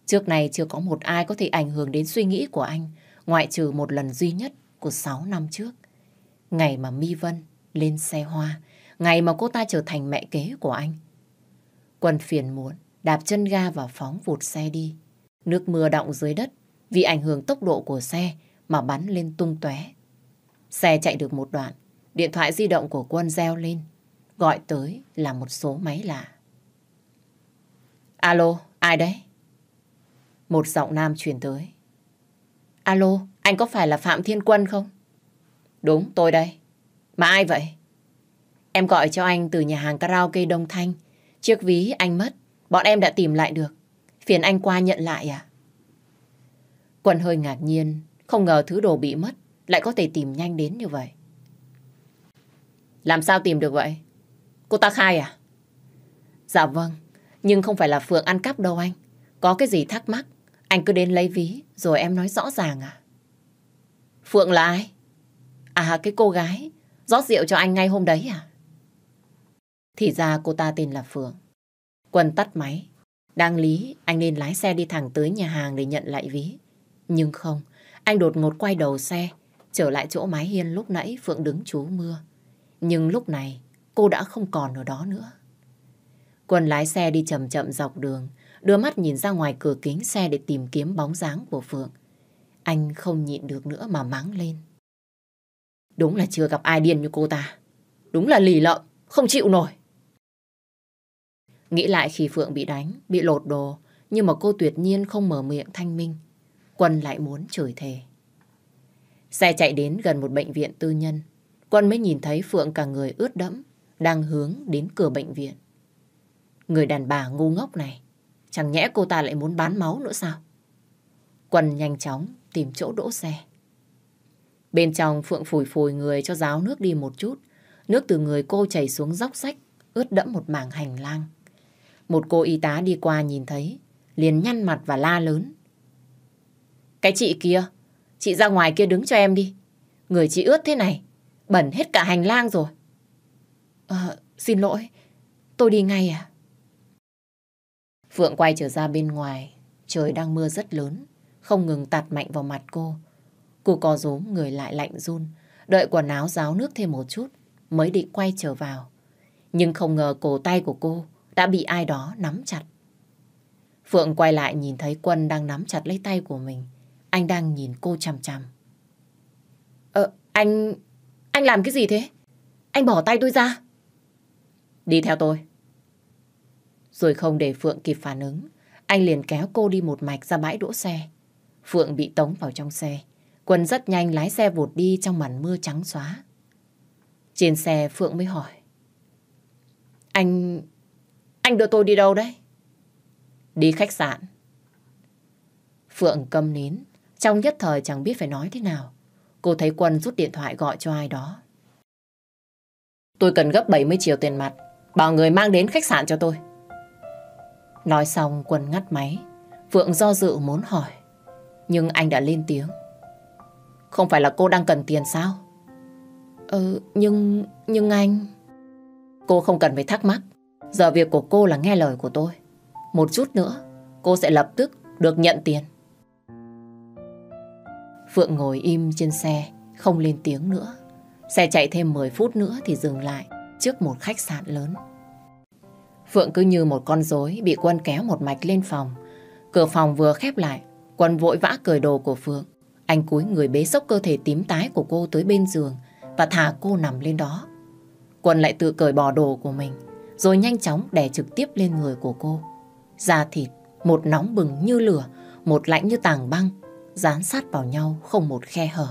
Trước này chưa có một ai có thể ảnh hưởng đến suy nghĩ của anh, ngoại trừ một lần duy nhất của 6 năm trước. Ngày mà Mi Vân lên xe hoa, ngày mà cô ta trở thành mẹ kế của anh. Quân phiền muộn, đạp chân ga và phóng vụt xe đi. Nước mưa đọng dưới đất, vì ảnh hưởng tốc độ của xe mà bắn lên tung tóe. Xe chạy được một đoạn, Điện thoại di động của quân reo lên. Gọi tới là một số máy lạ. Alo, ai đấy? Một giọng nam truyền tới. Alo, anh có phải là Phạm Thiên Quân không? Đúng, tôi đây. Mà ai vậy? Em gọi cho anh từ nhà hàng karaoke Đông Thanh. Chiếc ví anh mất, bọn em đã tìm lại được. Phiền anh qua nhận lại à? Quân hơi ngạc nhiên, không ngờ thứ đồ bị mất lại có thể tìm nhanh đến như vậy. Làm sao tìm được vậy? Cô ta khai à? Dạ vâng, nhưng không phải là Phượng ăn cắp đâu anh. Có cái gì thắc mắc, anh cứ đến lấy ví rồi em nói rõ ràng à. Phượng là ai? À cái cô gái, rót rượu cho anh ngay hôm đấy à? Thì ra cô ta tên là Phượng. Quân tắt máy. Đang lý, anh nên lái xe đi thẳng tới nhà hàng để nhận lại ví. Nhưng không, anh đột ngột quay đầu xe, trở lại chỗ mái hiên lúc nãy Phượng đứng trú mưa. Nhưng lúc này cô đã không còn ở đó nữa. Quân lái xe đi chậm chậm dọc đường, đưa mắt nhìn ra ngoài cửa kính xe để tìm kiếm bóng dáng của Phượng. Anh không nhịn được nữa mà mắng lên. Đúng là chưa gặp ai điên như cô ta. Đúng là lì lợm, không chịu nổi. Nghĩ lại khi Phượng bị đánh, bị lột đồ, nhưng mà cô tuyệt nhiên không mở miệng thanh minh. Quân lại muốn chửi thề. Xe chạy đến gần một bệnh viện tư nhân, Quân mới nhìn thấy Phượng cả người ướt đẫm, đang hướng đến cửa bệnh viện. Người đàn bà ngu ngốc này, chẳng nhẽ cô ta lại muốn bán máu nữa sao? Quân nhanh chóng tìm chỗ đỗ xe. Bên trong Phượng phủi phùi người cho ráo nước đi một chút. Nước từ người cô chảy xuống dốc sách, ướt đẫm một mảng hành lang. Một cô y tá đi qua nhìn thấy, liền nhăn mặt và la lớn. Cái chị kia, chị ra ngoài kia đứng cho em đi. Người chị ướt thế này, bẩn hết cả hành lang rồi. à, xin lỗi, tôi đi ngay à? Phượng quay trở ra bên ngoài, trời đang mưa rất lớn, không ngừng tạt mạnh vào mặt cô. Cô co rúm người lại lạnh run, đợi quần áo ráo nước thêm một chút, mới định quay trở vào. Nhưng không ngờ cổ tay của cô đã bị ai đó nắm chặt. Phượng quay lại nhìn thấy Quân đang nắm chặt lấy tay của mình. Anh đang nhìn cô chằm chằm. Ờ, anh... Anh làm cái gì thế? Anh bỏ tay tôi ra. Đi theo tôi. Rồi không để Phượng kịp phản ứng, anh liền kéo cô đi một mạch ra bãi đỗ xe. Phượng bị tống vào trong xe. Quân rất nhanh lái xe vụt đi trong màn mưa trắng xóa. Trên xe Phượng mới hỏi. Anh... anh đưa tôi đi đâu đấy? Đi khách sạn. Phượng câm nín, trong nhất thời chẳng biết phải nói thế nào. Cô thấy Quân rút điện thoại gọi cho ai đó. Tôi cần gấp 70 triệu tiền mặt. Bảo người mang đến khách sạn cho tôi. Nói xong Quân ngắt máy. Phượng do dự muốn hỏi. Nhưng anh đã lên tiếng. Không phải là cô đang cần tiền sao? Ừ, nhưng... nhưng anh... Cô không cần phải thắc mắc. Giờ việc của cô là nghe lời của tôi. Một chút nữa, cô sẽ lập tức được nhận tiền. Phượng ngồi im trên xe, không lên tiếng nữa. Xe chạy thêm 10 phút nữa thì dừng lại trước một khách sạn lớn. Phượng cứ như một con rối bị Quân kéo một mạch lên phòng. Cửa phòng vừa khép lại, Quân vội vã cởi đồ của Phượng. Anh cúi người bế sốc cơ thể tím tái của cô tới bên giường và thả cô nằm lên đó. Quân lại tự cởi bỏ đồ của mình, rồi nhanh chóng đè trực tiếp lên người của cô. Da thịt, một nóng bừng như lửa, một lạnh như tảng băng, dán sát vào nhau không một khe hở.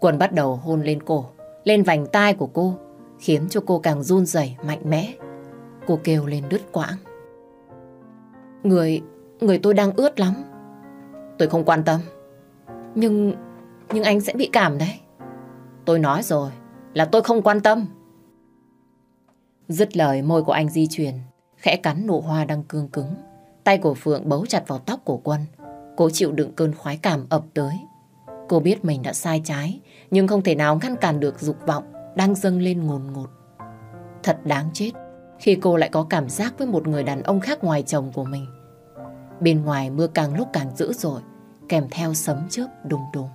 Quân bắt đầu hôn lên cổ, lên vành tai của cô, khiến cho cô càng run rẩy mạnh mẽ. Cô kêu lên đứt quãng. Người, người tôi đang ướt lắm. Tôi không quan tâm. Nhưng, nhưng anh sẽ bị cảm đấy. Tôi nói rồi, là tôi không quan tâm. Dứt lời môi của anh di chuyển, khẽ cắn nụ hoa đang cương cứng. Tay của Phượng bấu chặt vào tóc của Quân, cố chịu đựng cơn khoái cảm ập tới. Cô biết mình đã sai trái, nhưng không thể nào ngăn cản được dục vọng đang dâng lên ngồn ngột, ngột. Thật đáng chết khi cô lại có cảm giác với một người đàn ông khác ngoài chồng của mình. Bên ngoài mưa càng lúc càng dữ dội, kèm theo sấm chớp đùng đùng.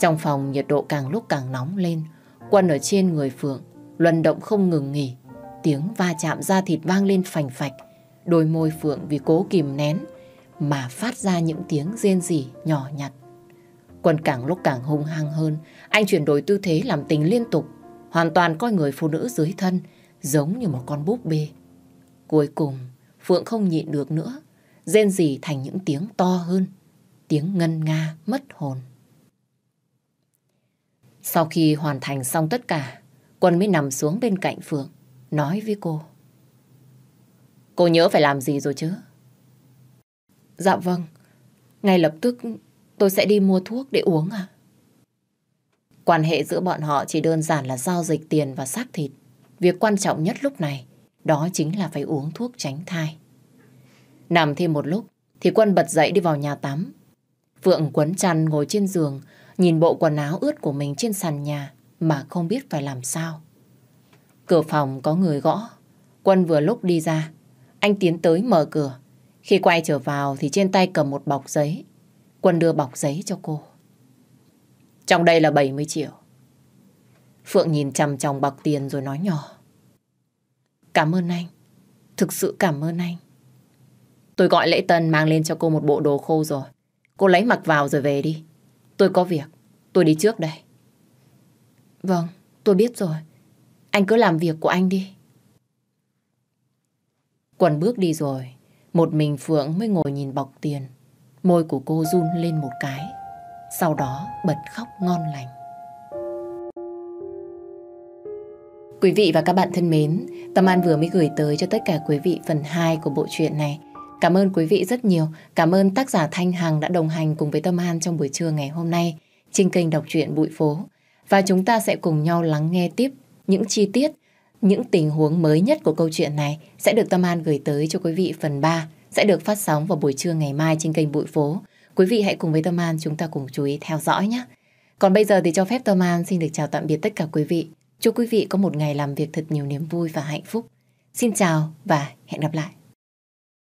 Trong phòng nhiệt độ càng lúc càng nóng lên, quần ở trên người Phượng, luân động không ngừng nghỉ. Tiếng va chạm da thịt vang lên phành phạch, đôi môi Phượng vì cố kìm nén mà phát ra những tiếng rên rỉ nhỏ nhặt. Quân càng lúc càng hung hăng hơn, anh chuyển đổi tư thế làm tình liên tục, hoàn toàn coi người phụ nữ dưới thân giống như một con búp bê. Cuối cùng, Phượng không nhịn được nữa, rên rỉ thành những tiếng to hơn, tiếng ngân nga mất hồn. Sau khi hoàn thành xong tất cả, Quân mới nằm xuống bên cạnh Phượng, nói với cô. Cô nhớ phải làm gì rồi chứ? Dạ vâng. Ngay lập tức tôi sẽ đi mua thuốc để uống à? Quan hệ giữa bọn họ chỉ đơn giản là giao dịch tiền và xác thịt. Việc quan trọng nhất lúc này đó chính là phải uống thuốc tránh thai. Nằm thêm một lúc thì Quân bật dậy đi vào nhà tắm. Phượng quấn chăn ngồi trên giường nhìn bộ quần áo ướt của mình trên sàn nhà mà không biết phải làm sao. Cửa phòng có người gõ. Quân vừa lúc đi ra. Anh tiến tới mở cửa khi quay trở vào thì trên tay cầm một bọc giấy. Quân đưa bọc giấy cho cô. Trong đây là 70 triệu. Phượng nhìn chằm chằm bọc tiền rồi nói nhỏ. Cảm ơn anh. Thực sự cảm ơn anh. Tôi gọi lễ tân mang lên cho cô một bộ đồ khô rồi. Cô lấy mặc vào rồi về đi. Tôi có việc. Tôi đi trước đây. Vâng, tôi biết rồi. Anh cứ làm việc của anh đi. Quần bước đi rồi, một mình Phượng mới ngồi nhìn bọc tiền. Môi của cô run lên một cái. Sau đó bật khóc ngon lành. Quý vị và các bạn thân mến, Tâm An vừa mới gửi tới cho tất cả quý vị phần 2 của bộ truyện này. Cảm ơn quý vị rất nhiều. Cảm ơn tác giả Thanh Hằng đã đồng hành cùng với Tâm An trong buổi trưa ngày hôm nay trên kênh đọc truyện Bụi Phố. Và chúng ta sẽ cùng nhau lắng nghe tiếp những chi tiết những tình huống mới nhất của câu chuyện này sẽ được Tâm An gửi tới cho quý vị phần 3 sẽ được phát sóng vào buổi trưa ngày mai trên kênh Bụi Phố. Quý vị hãy cùng với Tâm An chúng ta cùng chú ý theo dõi nhé. Còn bây giờ thì cho phép Tâm An xin được chào tạm biệt tất cả quý vị. Chúc quý vị có một ngày làm việc thật nhiều niềm vui và hạnh phúc. Xin chào và hẹn gặp lại.